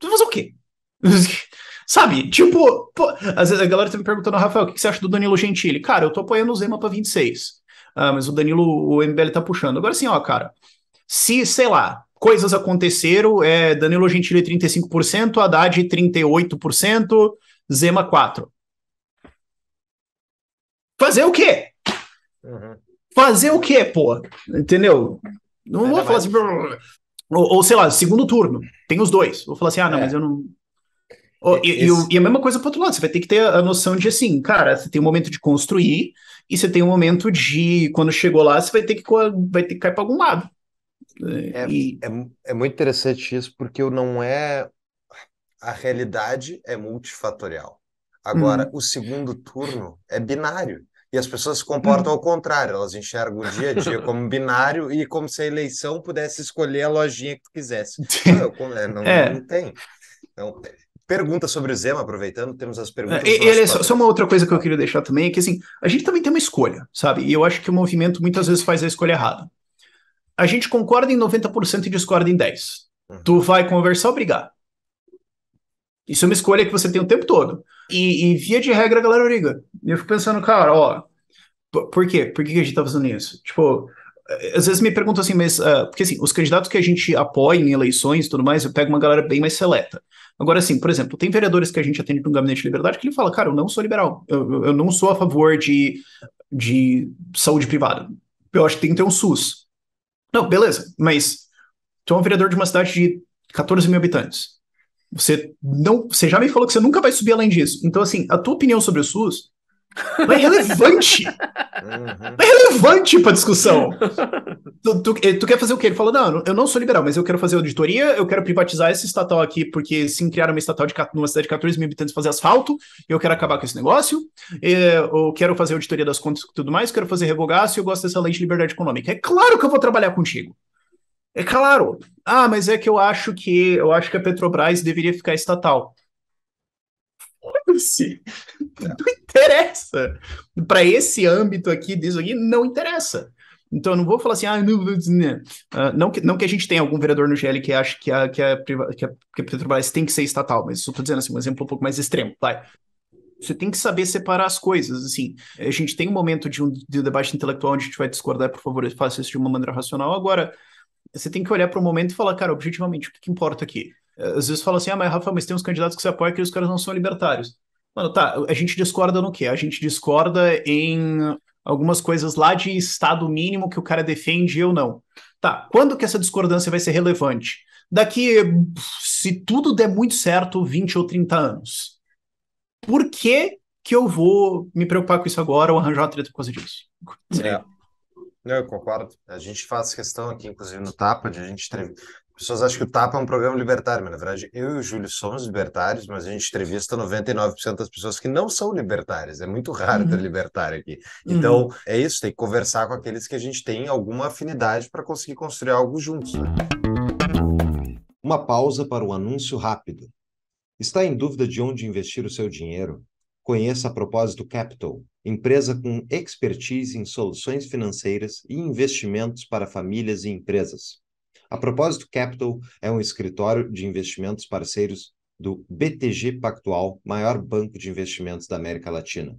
Tu vai fazer o quê? Sabe, tipo, pô, às vezes a galera tá me perguntando, Rafael, o que, que você acha do Danilo Gentili? Cara, eu tô apoiando o Zema pra 26. Ah, mas o Danilo, o MBL tá puxando. Agora sim, ó, cara, se, sei lá, coisas aconteceram, é Danilo Gentili 35%, Haddad 38%, Zema 4%. Fazer o quê? Uhum. Fazer o quê, pô? Entendeu? Não vou falar assim. Ou, ou, sei lá, segundo turno. Tem os dois. Vou falar assim, ah, não, é. mas eu não. Oh, e, Esse... e, a mesma coisa pro outro lado, você vai ter que ter a noção de assim, cara, você tem um momento de construir e você tem um momento de. Quando chegou lá, você vai ter que, vai ter que cair para algum lado. É, e... é, é muito interessante isso, porque não é. A realidade é multifatorial. Agora, hum. o segundo turno é binário. E as pessoas se comportam uhum. ao contrário, elas enxergam o dia a dia como binário e como se a eleição pudesse escolher a lojinha que tu quisesse. Não, é, não, é. não tem. Então, pergunta sobre o Zema, aproveitando, temos as é, perguntas. É, e, e só, só, uma outra coisa que eu queria deixar também é que assim, a gente também tem uma escolha, sabe? E eu acho que o movimento muitas vezes faz a escolha errada a gente concorda em 90% e discorda em 10%. Uhum. Tu vai conversar ou brigar? Isso é uma escolha que você tem o tempo todo. E, e via de regra, a galera briga. E eu fico pensando, cara, ó, por quê? Por que a gente tá fazendo isso? Tipo, eh, às vezes me perguntam assim, mas. Uh, porque assim, os candidatos que a gente apoia em eleições e tudo mais, eu pego uma galera bem mais seleta. Agora, assim, por exemplo, tem vereadores que a gente atende no Gabinete de Liberdade que ele fala, cara, eu não sou liberal. Eu, eu não sou a favor de, de saúde privada. Eu acho que tem que ter um SUS. Não, beleza, mas tu é um vereador de uma cidade de 14 mil habitantes. Você não, você já me falou que você nunca vai subir além disso. Então, assim, a tua opinião sobre o SUS não é relevante. Uhum. Não é relevante pra discussão. Tu, tu, eh, tu, quer fazer o quê? Ele falou: não, eu não sou liberal, mas eu quero fazer auditoria, eu quero privatizar essa estatal aqui, porque sim criar uma estatal de numa cidade de 14 mil habitantes fazer asfalto, eu quero acabar com esse negócio, eu quero fazer auditoria das contas e tudo mais, quero fazer revogaço e eu gosto dessa lei de liberdade econômica. É claro que eu vou trabalhar contigo. É claro. Ah, mas é que eu acho que eu acho que a Petrobras deveria ficar estatal. Foda-se. É. Não interessa. Para esse âmbito aqui disso aqui, não interessa. Então, eu não vou falar assim, ah, não, não, ah, que, não que a gente tenha algum vereador no GL que ache que a, que a, que a, que a Petrobras tem que ser estatal, mas estou dizendo assim, um exemplo um pouco mais extremo, vai. Você tem que saber separar as coisas, assim. A gente tem um momento de um de debate intelectual onde a gente vai discordar, por favor, faça isso de uma maneira racional. Agora, você tem que olhar para o momento e falar, cara, objetivamente, o que, que importa aqui? É, às vezes fala assim, ah, mas Rafa, mas tem uns candidatos que você apoia que os caras não são libertários. Mano, tá, a gente discorda no quê? A gente discorda em algumas coisas lá de estado mínimo que o cara defende e eu não. Tá, quando que essa discordância vai ser relevante? Daqui, se tudo der muito certo, 20 ou 30 anos. Por que que eu vou me preocupar com isso agora ou arranjar uma treta por causa disso? É. Não, eu concordo. A gente faz questão aqui, inclusive no TAPA, de a gente pessoas acham que o Tapa é um programa libertário, mas na verdade eu e o Júlio somos libertários, mas a gente entrevista 99% das pessoas que não são libertárias. É muito raro uhum. ter libertário aqui. Uhum. Então é isso, tem que conversar com aqueles que a gente tem alguma afinidade para conseguir construir algo juntos. Né? Uma pausa para um anúncio rápido. Está em dúvida de onde investir o seu dinheiro? Conheça a Propósito Capital, empresa com expertise em soluções financeiras e investimentos para famílias e empresas. A propósito, Capital é um escritório de investimentos parceiros do BTG Pactual, maior banco de investimentos da América Latina.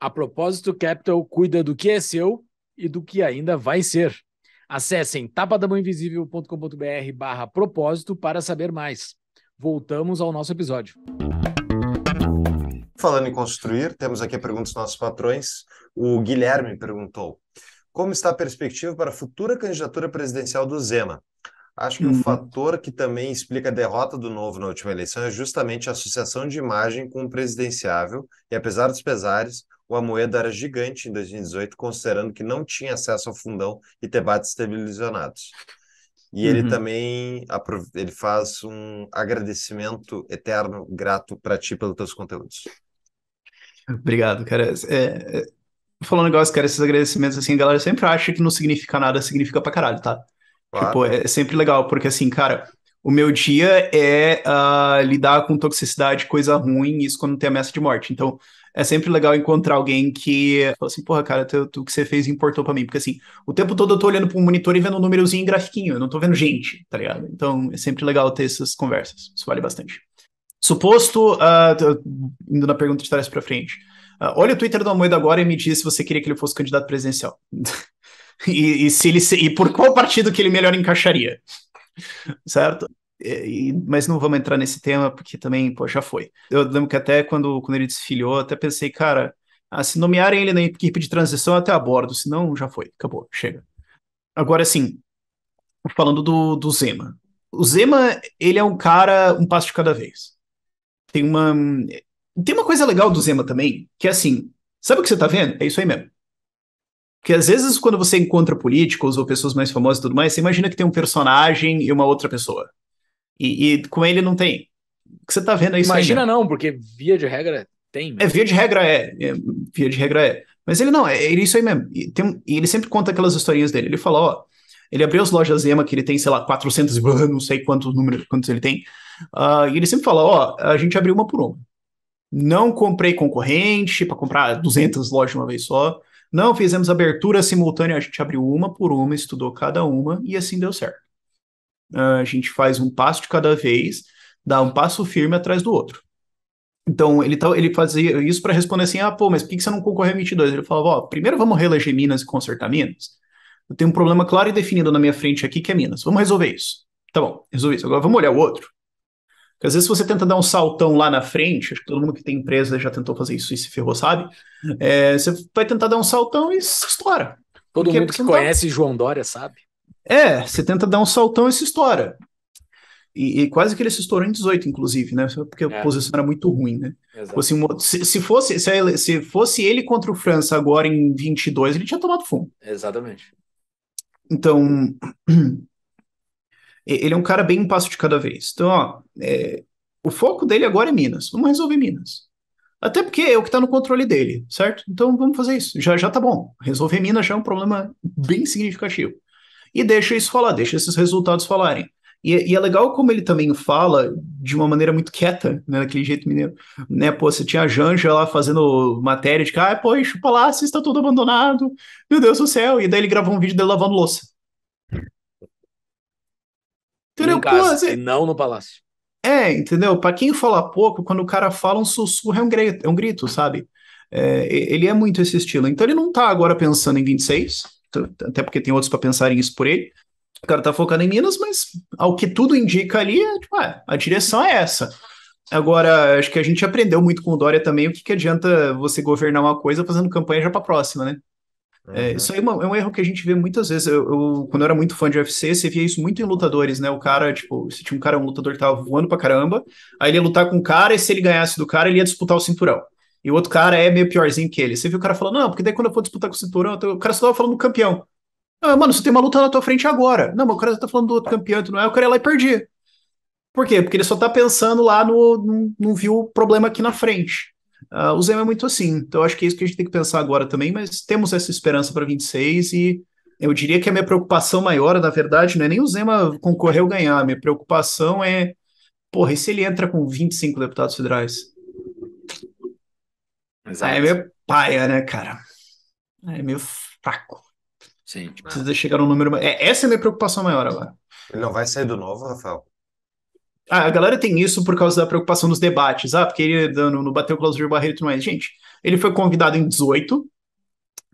A propósito, Capital cuida do que é seu e do que ainda vai ser. Acessem tapadamãoinvisível.com.br barra propósito para saber mais. Voltamos ao nosso episódio. Falando em construir, temos aqui a pergunta dos nossos patrões. O Guilherme perguntou: como está a perspectiva para a futura candidatura presidencial do Zema? Acho que o uhum. um fator que também explica a derrota do Novo na última eleição é justamente a associação de imagem com o presidenciável, e apesar dos pesares, o Amoedo era gigante em 2018, considerando que não tinha acesso ao fundão e debates televisionados. E uhum. ele também ele faz um agradecimento eterno, grato para ti pelos teus conteúdos. Obrigado, cara. É, é falou um negócio, cara, esses agradecimentos, assim, a galera sempre acha que não significa nada, significa pra caralho, tá? Claro. Tipo, é, é sempre legal, porque assim, cara, o meu dia é uh, lidar com toxicidade, coisa ruim, isso quando tem ameaça de morte. Então, é sempre legal encontrar alguém que fala assim, porra, cara, tu, o que você fez importou para mim. Porque assim, o tempo todo eu tô olhando para monitor e vendo um númerozinho em grafiquinho, eu não tô vendo gente, tá ligado? Então, é sempre legal ter essas conversas, isso vale bastante. Suposto, uh, indo na pergunta de trás para frente, ah, olha o Twitter do Amoedo agora e me diz se você queria que ele fosse candidato presidencial. e, e, se ele e por qual partido que ele melhor encaixaria. Certo? E, mas não vamos entrar nesse tema, porque também, pô, já foi. Eu lembro que até quando, quando ele desfilhou, até pensei, cara, ah, se nomearem ele na equipe de transição, até abordo, senão já foi, acabou, chega. Agora, assim, falando do, do Zema. O Zema, ele é um cara, um passo de cada vez. Tem uma. Tem uma coisa legal do Zema também, que é assim, sabe o que você tá vendo? É isso aí mesmo. Porque às vezes quando você encontra políticos ou pessoas mais famosas e tudo mais, você imagina que tem um personagem e uma outra pessoa. E, e com ele não tem. O que você tá vendo é isso Imagina aí mesmo. não, porque via de regra tem. Mesmo. É, via de regra é, é. Via de regra é. Mas ele não, é, é isso aí mesmo. E, tem, e ele sempre conta aquelas historinhas dele. Ele fala, ó, ele abriu as lojas Zema, que ele tem, sei lá, 400 não sei quantos números, quantos ele tem. Uh, e ele sempre fala, ó, a gente abriu uma por uma. Não comprei concorrente para comprar 200 uhum. lojas de uma vez só. Não fizemos abertura simultânea, a gente abriu uma por uma, estudou cada uma e assim deu certo. Ah, a gente faz um passo de cada vez, dá um passo firme atrás do outro. Então, ele, tá, ele fazia isso para responder assim: ah, pô, mas por que, você não concorreu em 22? Ele falava: ó, primeiro vamos reeleger Minas e consertar Minas. Eu tenho um problema claro e definido na minha frente aqui que é Minas. Vamos resolver isso. Tá bom, resolvi isso. Agora vamos olhar o outro. Porque às vezes você tenta dar um saltão lá na frente, acho que todo mundo que tem empresa já tentou fazer isso e se ferrou, sabe? É, você vai tentar dar um saltão e se estoura. Todo porque mundo que conhece João Dória sabe. É, você tenta dar um saltão e se estoura. E, e, quase que ele se estourou em 18, inclusive, né? Porque a é. posição era muito ruim, né? Tipo assim, se, se, fosse, se, ele, se, fosse ele contra o França agora em 22, ele tinha tomado fumo. Exatamente. Então, Ele é um cara bem um passo de cada vez. Então, ó, é, o foco dele agora é Minas. Vamos resolver Minas. Até porque é o que está no controle dele, certo? Então vamos fazer isso. Já já tá bom. Resolver Minas já é um problema bem significativo. E deixa isso falar, deixa esses resultados falarem. E, e, é legal como ele também fala de uma maneira muito quieta, né, daquele jeito mineiro. Né, pô, você tinha a Janja lá fazendo matéria de que, ah, pô, o palácio está tudo abandonado, meu Deus do céu. E daí ele gravou um vídeo dele lavando louça. Entendeu? Em casa, Pô, assim... e não no palácio. É, entendeu? Para quem fala pouco, quando o cara fala um sussurro é um grito, é um grito sabe? É, ele é muito esse estilo. Então ele não tá agora pensando em 26, até porque tem outros para em isso por ele. O cara tá focado em Minas, mas ao que tudo indica ali, é, tipo, é, a direção é essa. Agora, acho que a gente aprendeu muito com o Dória também o que, que adianta você governar uma coisa fazendo campanha já para próxima, né? É, isso aí é, uma, é, um erro que a gente vê muitas vezes. Eu, eu, quando eu era muito fã de UFC, você via isso muito em lutadores, né? O cara, tipo, se tinha um cara, um lutador que tava voando pra caramba, aí ele ia lutar com o cara, e se ele ganhasse do cara, ele ia disputar o cinturão. E o outro cara é meio piorzinho que ele. Você viu o cara falando, não, porque daí quando eu for disputar com o cinturão, tô... o cara só tava falando do campeão. Ah, mano, você tem uma luta na tua frente agora. Não, mas o cara tá falando do outro campeão, tu não é, o cara ia lá e perdia. Por quê? Porque ele só tá pensando lá no. não viu o problema aqui na frente. Uh, o Zema é muito assim, então acho que é isso que a gente tem que pensar agora também, mas temos essa esperança para 26 e eu diria que a minha preocupação maior, na verdade, não é nem o Zema concorrer ou ganhar, a minha preocupação é, porra, e se ele entra com 25 deputados federais? Ah, é Exato. Aí é meio paia, né, cara? Aí ah, é meio fraco. Sim. Precisa chegar num número. É, essa é a minha preocupação maior agora. Ele não vai sair do novo, Rafael? Ah, a galera tem isso por causa da preocupação dos debates. Ah, porque ele não, não bateu o Clausur Barreto e tudo mais. Gente, ele foi convidado em 18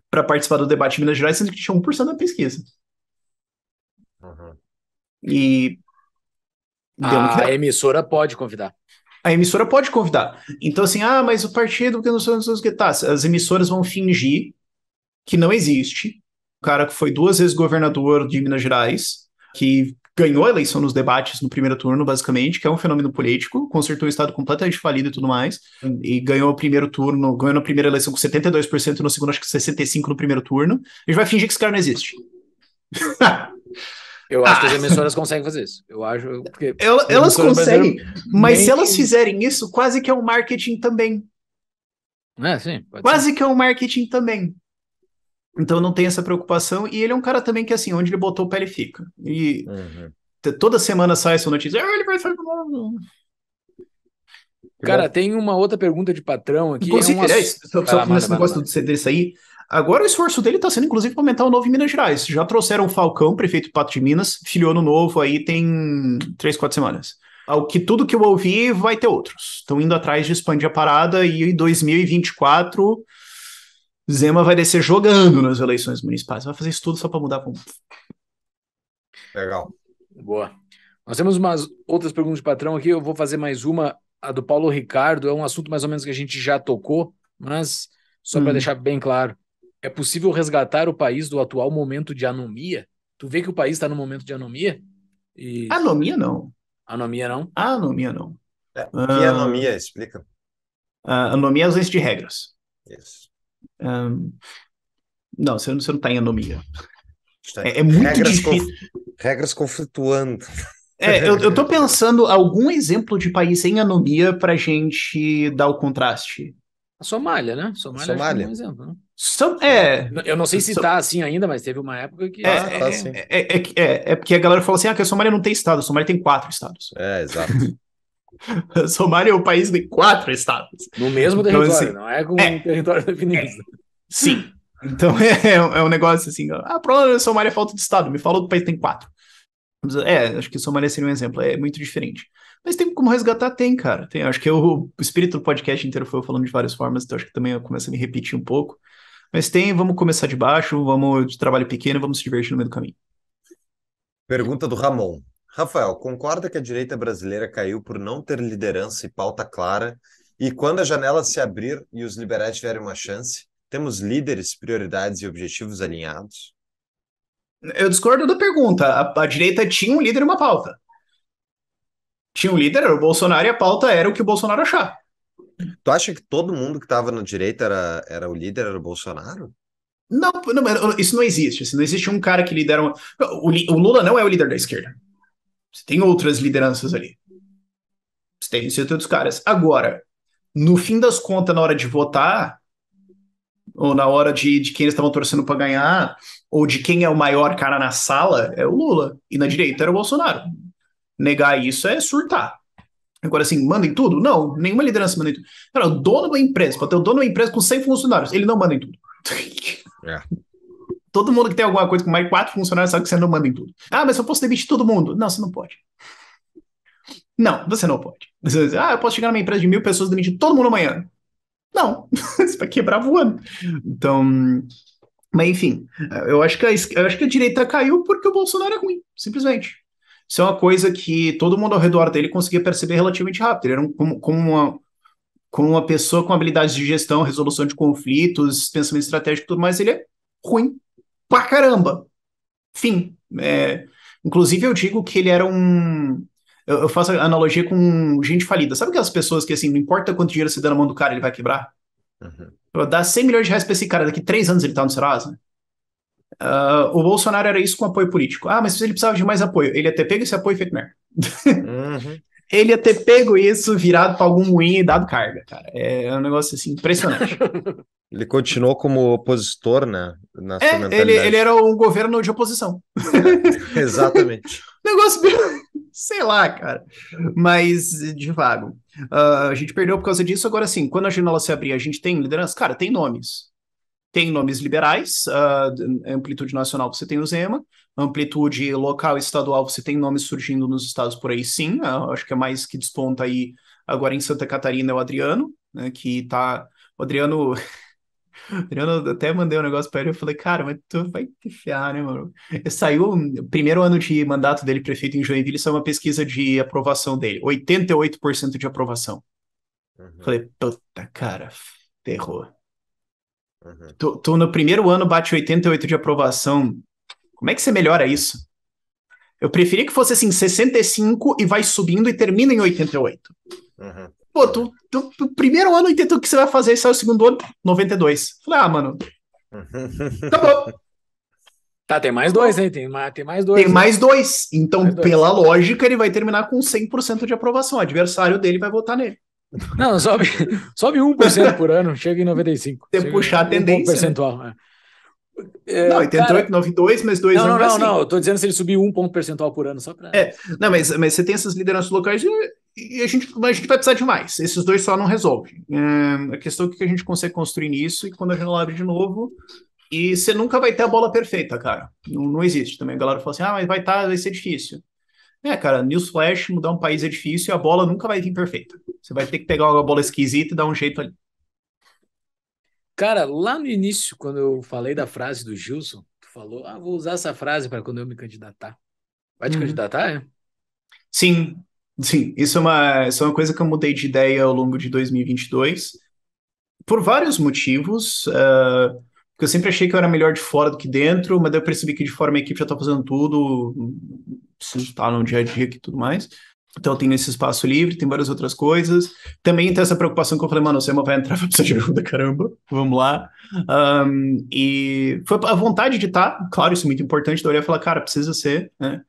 para participar do debate em Minas Gerais, sendo que tinha 1% da pesquisa. Uhum. E. A emissora pode convidar. A emissora pode convidar. Então, assim, ah, mas o partido porque não sei o que tá. As emissoras vão fingir que não existe. O cara que foi duas vezes governador de Minas Gerais, que ganhou a eleição nos debates no primeiro turno, basicamente, que é um fenômeno político, consertou o Estado completamente falido e tudo mais, e ganhou o primeiro turno, ganhou na primeira eleição com 72%, no segundo acho que 65% no primeiro turno. A gente vai fingir que esse cara não existe. Eu acho ah. que as ah. emissoras conseguem fazer isso. Eu acho. Porque elas conseguem, mas se elas fizerem isso, quase que é um marketing também. É, sim. Quase ser. que é um marketing também. Então não tem essa preocupação. E ele é um cara também que, assim, onde ele botou o pé, ele fica. E uhum. toda semana sai essa notícia. Ah, ele vai fazer. Cara, tem uma outra pergunta de patrão aqui. É inclusive, é uma... aliás, esse negócio do CD aí Agora o esforço dele está sendo, inclusive, aumentar o novo em Minas Gerais. Já trouxeram o Falcão, prefeito do Pato de Minas, filiou no novo aí tem três, quatro semanas. Ao que tudo que eu ouvi, vai ter outros. Estão indo atrás de expandir a parada e em 2024 Zema vai descer jogando nas eleições municipais, vai fazer isso tudo só para mudar. Pra... Legal. Boa. Nós temos umas outras perguntas de patrão aqui, eu vou fazer mais uma, a do Paulo Ricardo, é um assunto mais ou menos que a gente já tocou, mas só hum. para deixar bem claro, é possível resgatar o país do atual momento de anomia? Tu vê que o país está no momento de anomia? E... Anomia não. Anomia não? Anomia não. É. Que é ah, anomia? Explica. Ah, anomia é ausência de regras. Isso. Um, não, você, você não tem tá anomia. É, é, muito regras difícil. Conf... Regras conflituando. É, eu, estou pensando algum exemplo de país sem anomia para gente dar o contraste. A Somália, né? Somália, Somália. é um exemplo, né? Som é. Eu não sei se está assim ainda, mas teve uma época que. É, ah, é, assim. é, é, é, porque a galera fala assim: ah, que a Somália não tem estado, a Somália tem quatro estados. É, exato. Somália é um país de quatro estados. No mesmo então, território, assim, não é com é, um território é. definido. É, sim. Então é, é, um negócio assim. Ah, problema de Somália é falta de estado. Me fala do país que tem quatro. É, acho que Somália seria um exemplo. É muito diferente. Mas tem como resgatar? Tem, cara. Tem. Acho que eu, o espírito do podcast inteiro foi eu falando de várias formas, então acho que também começa a me repetir um pouco. Mas tem, vamos começar de baixo, vamos de trabalho pequeno, vamos se divertir no meio do caminho. Pergunta do Ramon. Rafael, concorda que a direita brasileira caiu por não ter liderança e pauta clara? E quando a janela se abrir e os liberais tiverem uma chance, temos líderes, prioridades e objetivos alinhados? Eu discordo da pergunta. A, a direita tinha um líder e uma pauta. Tinha um líder, era o Bolsonaro, e a pauta era o que o Bolsonaro achar. Tu acha que todo mundo que estava na direita era, era o líder, era o Bolsonaro? Não, não, isso não existe. Isso não existe um cara que lidera. Uma... O, o Lula não é o líder da esquerda. Você tem outras lideranças ali. Você tem receita outros caras. Agora, no fim das contas, na hora de votar, ou na hora de, de quem eles estavam torcendo para ganhar, ou de quem é o maior cara na sala, é o Lula. E na direita era o Bolsonaro. Negar isso é surtar. Agora, assim, mandem tudo? Não, nenhuma liderança manda em tudo. Cara, o dono da empresa, para ter o dono da empresa com 100 funcionários, ele não manda em tudo. É. Todo mundo que tem alguma coisa com mais quatro funcionários sabe que você não manda em tudo. Ah, mas eu posso demitir todo mundo. Não, você não pode. Não, você não pode. Você diz, ah, eu posso chegar numa empresa de mil pessoas e demitir todo mundo amanhã. Não, você vai quebrar voando. Então, mas enfim, eu acho, que a, eu acho que a direita caiu porque o Bolsonaro é ruim, simplesmente. Isso é uma coisa que todo mundo ao redor dele conseguia perceber relativamente rápido. Ele era um, como, como, uma, como uma pessoa com habilidades de gestão, resolução de conflitos, pensamento estratégico e tudo mais, ele é ruim pra caramba. Fim. É, inclusive, eu digo que ele era um. Eu, eu faço analogia com gente falida. Sabe aquelas pessoas que, assim, não importa quanto dinheiro você dá na mão do cara, ele vai quebrar? Uhum. Eu dar 100 milhões de reais pra esse cara, daqui três anos ele tá no Serasa. Uh, o Bolsonaro era isso com apoio político. Ah, mas ele precisava de mais apoio. Ele até pega esse apoio e feito merda. Uhum ele ia ter pego isso, virado para algum ruim e dado carga, cara. É, é um negócio assim impressionante. Ele continuou como opositor, né? Na é, ele, ele, era um governo de oposição. É, exatamente. negócio bem... Sei lá, cara. Mas de vago. Uh, a gente perdeu por causa disso. Agora sim, quando a janela se abrir, a gente tem liderança? Cara, tem nomes tem nomes liberais, uh, amplitude nacional você tem o Zema, amplitude local e estadual você tem nomes surgindo nos estados por aí sim, uh, acho que é mais que desponta aí agora em Santa Catarina é o Adriano, né, que tá, o Adriano... Adriano, até mandei um negócio para ele, eu falei, cara, mas tu vai te fiar né, mano? Saiu o primeiro ano de mandato dele prefeito em Joinville, isso é uma pesquisa de aprovação dele, 88% de aprovação. Uhum. Falei, puta, cara, ferrou. Uhum. Tu, tu, no primeiro ano bate 88 de aprovação. Como é que você melhora isso? Eu preferia que fosse assim, 65 e vai subindo e termina em 88. Uhum. Pô, tu, tu, tu, primeiro ano, entendo o que você vai fazer? Sai o segundo ano, 92. Falei, ah, mano. tá uhum. bom. Tá, tem mais dois, hein? Tem, tem mais dois. Tem né? mais dois. Então, mais dois. pela lógica, ele vai terminar com 100% de aprovação. O adversário dele vai votar nele. Não, sobe, sobe 1% por ano, chega em 95. Tem que puxar a tendência. Um né? percentual. Né? É, não, ele tentou em mas dois não, Não, não, assim. não. Eu tô dizendo se ele subir um ponto percentual por ano, só para. É, não, mas, mas você tem essas lideranças locais e, e a, gente, a gente vai precisar de mais. Esses dois só não resolvem. É, a questão é o que a gente consegue construir nisso e quando a gente abre de novo. E você nunca vai ter a bola perfeita, cara. Não, não existe também. A galera fala assim: ah, mas vai, tá, vai ser difícil. É, cara, newsflash, mudar um país é difícil e a bola nunca vai vir perfeita. Você vai ter que pegar uma bola esquisita e dar um jeito ali. Cara, lá no início, quando eu falei da frase do Gilson, tu falou, ah, vou usar essa frase para quando eu me candidatar. Vai te uhum. candidatar, é? Sim, sim. Isso é, uma, isso é uma coisa que eu mudei de ideia ao longo de 2022 por vários motivos. Uh, porque eu sempre achei que eu era melhor de fora do que dentro, mas daí eu percebi que de fora minha equipe já tá fazendo tudo, tá no dia a dia e tudo mais. Então eu tenho esse espaço livre, tem várias outras coisas. Também tem essa preocupação que eu falei, mano, o Sema é vai entrar, vai precisar de ajuda, caramba, vamos lá. Um, e foi a vontade de estar, tá, claro, isso é muito importante, da olhar e falar, cara, precisa ser, né?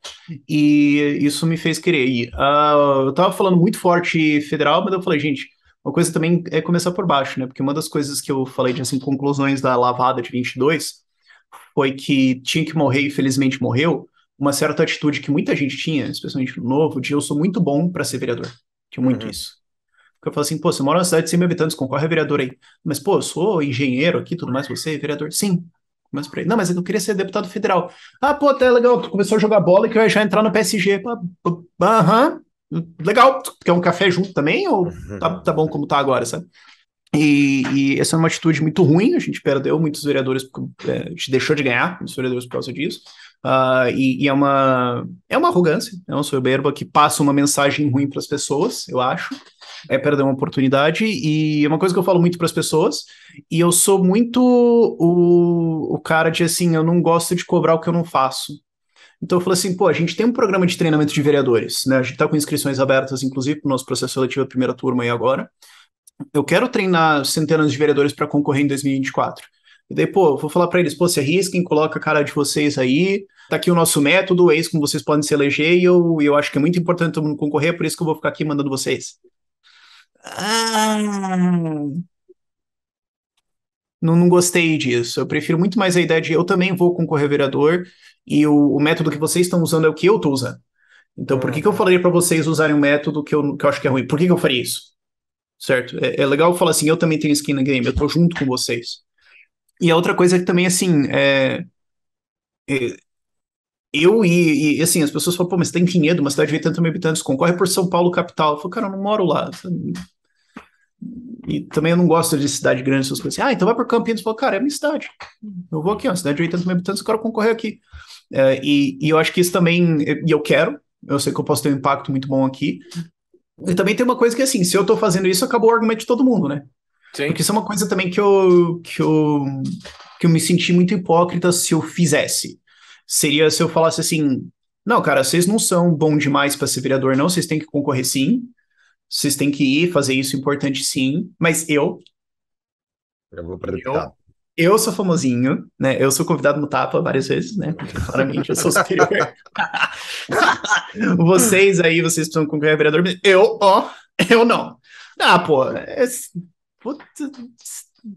E isso me fez querer ir. Uh, ah, eu tava falando muito forte federal, mas eu falei, gente, uma coisa também é começar por baixo, né? Porque uma das coisas que eu falei de assim, conclusões da lavada de 22 foi que tinha que morrer e felizmente morreu, uma certa atitude que muita gente tinha, especialmente no novo, de eu sou muito bom para ser vereador. Tinha muito uhum. isso. Porque eu falo assim, pô, você mora numa cidade de 100 mil habitantes, concorre a vereador aí. Mas, pô, eu sou engenheiro aqui, tudo mais, você é vereador? Sim. Mas por aí. Não, mas eu queria ser deputado federal. Ah, pô, até legal, tu começou a jogar bola e que eu ia já entrar no PSG. Aham, legal, quer um café junto também, ou uhum. tá, tá bom como tá agora, sabe? E, e, essa é uma atitude muito ruim, a gente perdeu muitos vereadores, é, a gente deixou de ganhar muitos vereadores por causa disso, uh, e, e, é, uma, é uma arrogância, é uma soberba que passa uma mensagem ruim para as pessoas, eu acho, é perder uma oportunidade, e é uma coisa que eu falo muito para as pessoas, e eu sou muito o, o cara de assim, eu não gosto de cobrar o que eu não faço, então eu falei assim, pô, a gente tem um programa de treinamento de vereadores, né? A gente está com inscrições abertas, inclusive, para o nosso processo seletivo da primeira turma aí agora. Eu quero treinar centenas de vereadores para concorrer em 2024. E daí, pô, vou falar para eles, pô, se arrisquem, coloca a cara de vocês aí, tá aqui o nosso método, eis é como vocês podem se eleger, e eu, eu acho que é muito importante todo mundo concorrer, é por isso que eu vou ficar aqui mandando vocês. Ah não, não gostei disso. Eu prefiro muito mais a ideia de eu também vou concorrer vereador e o, o método que vocês estão usando é o que eu estou usando. Então, por que, que eu uhum. falaria para vocês usarem um método que eu, que eu acho que é ruim? Por que, que eu faria isso? Certo? É, é legal falar assim, eu também tenho skin no game, eu estou junto com vocês. E a outra coisa é que também, assim, é, é, eu e, e, assim, as pessoas falam, pô, mas você tem dinheiro, uma cidade de 80 mil habitantes, concorre por São Paulo capital. Eu falo, cara, eu não moro lá. E também eu não gosto de cidade grande, essas coisas assim. Ah, então vai para Campinas. Fala, cara, é minha cidade. Eu vou aqui, ó, cidade de 80 mil habitantes, eu quero concorrer aqui. É, e, e eu acho que isso também, e eu quero, eu sei que eu posso ter um impacto muito bom aqui. E também tem uma coisa que, assim, se eu estou fazendo isso, acabou o argumento de todo mundo, né? Sim. Porque isso é uma coisa também que eu, que eu, que eu me senti muito hipócrita se eu fizesse. Seria se eu falasse assim, não, cara, vocês não são bom demais para ser vereador, não, vocês têm que concorrer sim. Vocês têm que ir fazer isso, importante sim. Mas eu. Eu vou para deputado. Eu, eu sou famosinho, né? Eu sou convidado no Tapa várias vezes, né? Porque claramente eu sou superior. vocês aí, vocês estão com o vereador. Eu, ó, eu não. Ah, pô. É, puta,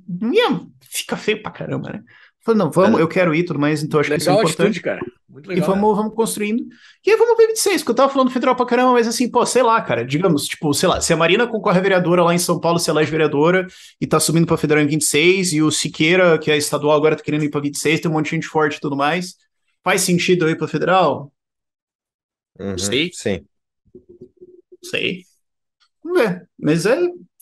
minha, fica feio pra caramba, né? Falei, não, vamos, é. eu quero ir tudo mais, então acho que isso é importante. Atitude, cara. Muito legal, e vamos, né? vamos construindo. E aí vamos ver 26, porque eu tava falando federal pra caramba, mas assim, pô, sei lá, cara, digamos, tipo, sei lá, se a Marina concorre a vereadora lá em São Paulo, se ela é vereadora e tá subindo pra federal em 26, e o Siqueira, que é estadual, agora tá querendo ir pra 26, tem um monte de gente forte e tudo mais. Faz sentido eu ir pra federal? Uhum, sei. Sim. Sei. Vamos ver. Mas é,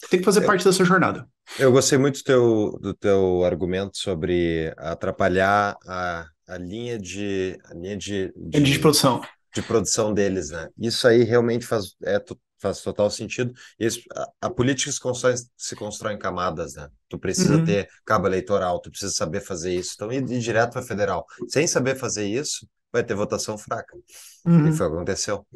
tem que fazer é. parte dessa jornada. Eu gostei muito do teu, do teu argumento sobre atrapalhar a, a linha de a linha de, de, de produção de produção deles, né? Isso aí realmente faz é, faz total sentido. Isso, a, a, política se constrói, se constrói em camadas, né? Tu precisa uhum. ter cabo eleitoral, tu precisa saber fazer isso. Então, ir, ir direto para federal, sem saber fazer isso, vai ter votação fraca. Uhum. E foi o que aconteceu.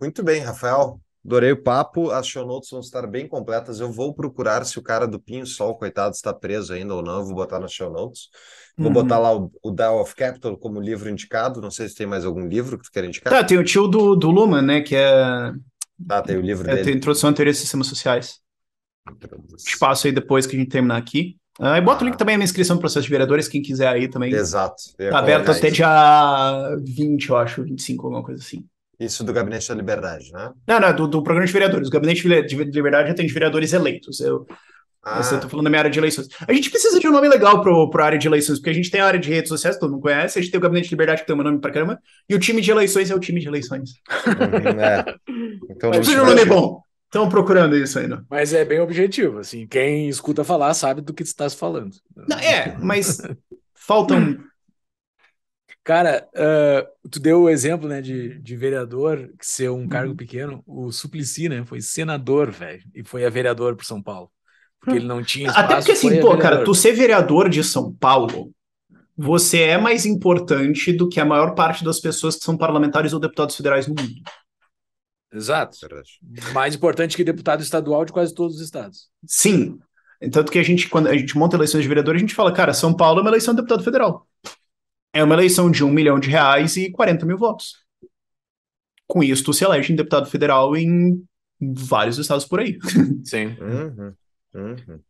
Muito bem, Rafael. Adorei o papo, as show notes vão estar bem completas. Eu vou procurar se o cara do Pinho Sol, coitado, está preso ainda ou não. Eu vou botar nas show notes. Vou uhum. botar lá o, o Dow of Capital como livro indicado. Não sei se tem mais algum livro que tu quer indicar. Tá, tem o tio do, do Luman, né? Que é. Tá, tem o livro é, dele. Tem Introdução à Teoria dos Sistemas Sociais. Espaço aí depois que a gente terminar aqui. Ah, e bota ah. o link tá. também na inscrição do processo de vereadores, quem quiser aí também. Exato. Tá aberto até isso. dia 20, eu acho, 25, alguma coisa assim. Isso do Gabinete da Liberdade, né? Não, não, do, do programa de vereadores. O Gabinete de Liberdade já tem vereadores eleitos. Eu, ah. eu tô falando da minha área de eleições. A gente precisa de um nome legal para a área de eleições, porque a gente tem a área de redes sociais, todo mundo conhece, a gente tem o Gabinete de Liberdade que tem um nome pra caramba, e o time de eleições é o time de eleições. Hum, é. Então, Mas precisa de um nome bom. Estão procurando isso ainda. Né? Mas é bem objetivo, assim. Quem escuta falar sabe do que está se falando. Não, é, mas faltam Cara, uh, tu deu o exemplo, né, de, de vereador, que ser um uhum. cargo pequeno. O Suplicy, né, foi senador, velho, e foi a vereador por São Paulo. Porque ele não tinha espaço, Até porque assim, pô, cara, tu ser vereador de São Paulo, você é mais importante do que a maior parte das pessoas que são parlamentares ou deputados federais no mundo. Exato. Verdade. Mais importante que deputado estadual de quase todos os estados. Sim. Tanto que a gente, quando a gente monta eleições de vereador, a gente fala, cara, São Paulo é uma eleição de deputado federal. É uma eleição de um milhão de reais e 40 mil votos. Com isso, tu se elege em deputado federal em vários estados por aí. Sim. Uhum, uhum.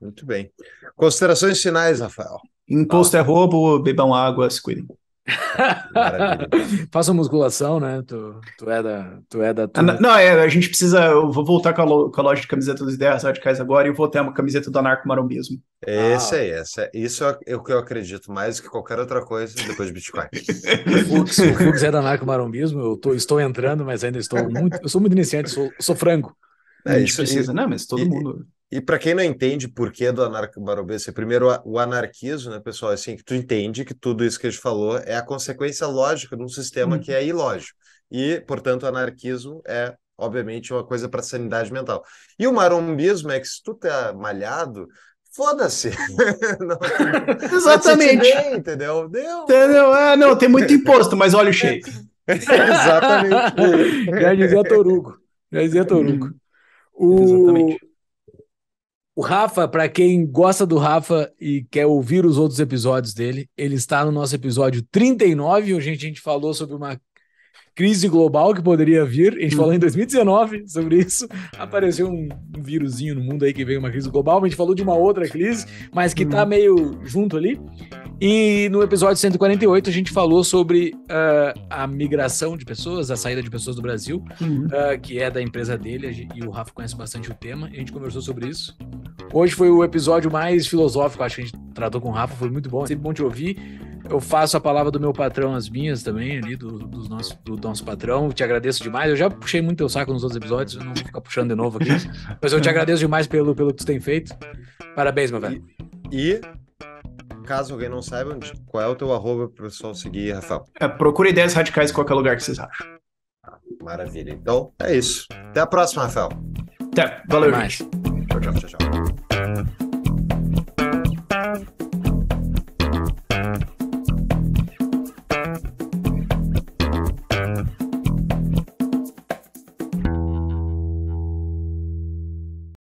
Muito bem. Considerações finais, Rafael. Imposto ah. é roubo, bebam água, se cuidem. Faça musculação, né? Tu, tu é da. Tu é da ah, Não, é, a gente precisa. Eu vou voltar com a, lo, com a loja de camiseta dos Ideias Radicais agora e vou ter uma camiseta do Anarco Marombismo. Esse ah. é Isso é o que eu acredito mais do que qualquer outra coisa depois de Bitcoin. o Fux, o Fux é do Anarco Marombismo, eu tô, estou entrando, mas ainda estou muito. Eu sou muito iniciante, sou, sou franco. É, a gente isso, precisa, e, né? Mas todo e, mundo. E para quem não entende por que do anarco-barobista, primeiro o anarquismo, né, pessoal, assim, que tu entende que tudo isso que a gente falou é a consequência lógica de um sistema que é ilógico. E, portanto, o anarquismo é, obviamente, uma coisa para sanidade mental. E o marombismo é que se tu tá malhado, foda-se. Exatamente. Bem, entendeu? Deu. Entendeu? Ah, não, tem muito imposto, mas olha o cheio. Exatamente. Já dizia Torugo. Já dizia Torugo. O... Exatamente. O Rafa, para quem gosta do Rafa e quer ouvir os outros episódios dele, ele está no nosso episódio 39, onde a gente falou sobre uma crise global que poderia vir. A gente falou em 2019 uhum. sobre isso. Apareceu um vírusinho no mundo aí que veio uma crise global. A gente falou de uma outra crise, mas que tá uhum. meio junto ali. E no episódio 148 a gente falou sobre uh, a migração de pessoas, a saída de pessoas do Brasil, uhum. uh, que é da empresa dele, e o Rafa conhece bastante o tema, a gente conversou sobre isso. Hoje foi o episódio mais filosófico, acho que a gente tratou com o Rafa, foi muito bom, é sempre bom te ouvir. Eu faço a palavra do meu patrão as minhas também, ali, do, do, nosso, do nosso patrão. Te agradeço demais. Eu já puxei muito teu saco nos outros episódios, eu não vou ficar puxando de novo aqui. mas eu te agradeço demais pelo, pelo que tu tem feito. Parabéns, meu velho. e, e caso alguém não saiba, qual é o teu arroba para o pessoal seguir, Rafael? É, procure ideias radicais em qualquer lugar que vocês acham. Ah, maravilha. Então, é isso. Até a próxima, Rafael. Até. Valeu, Até gente. Tchau, tchau, tchau, tchau.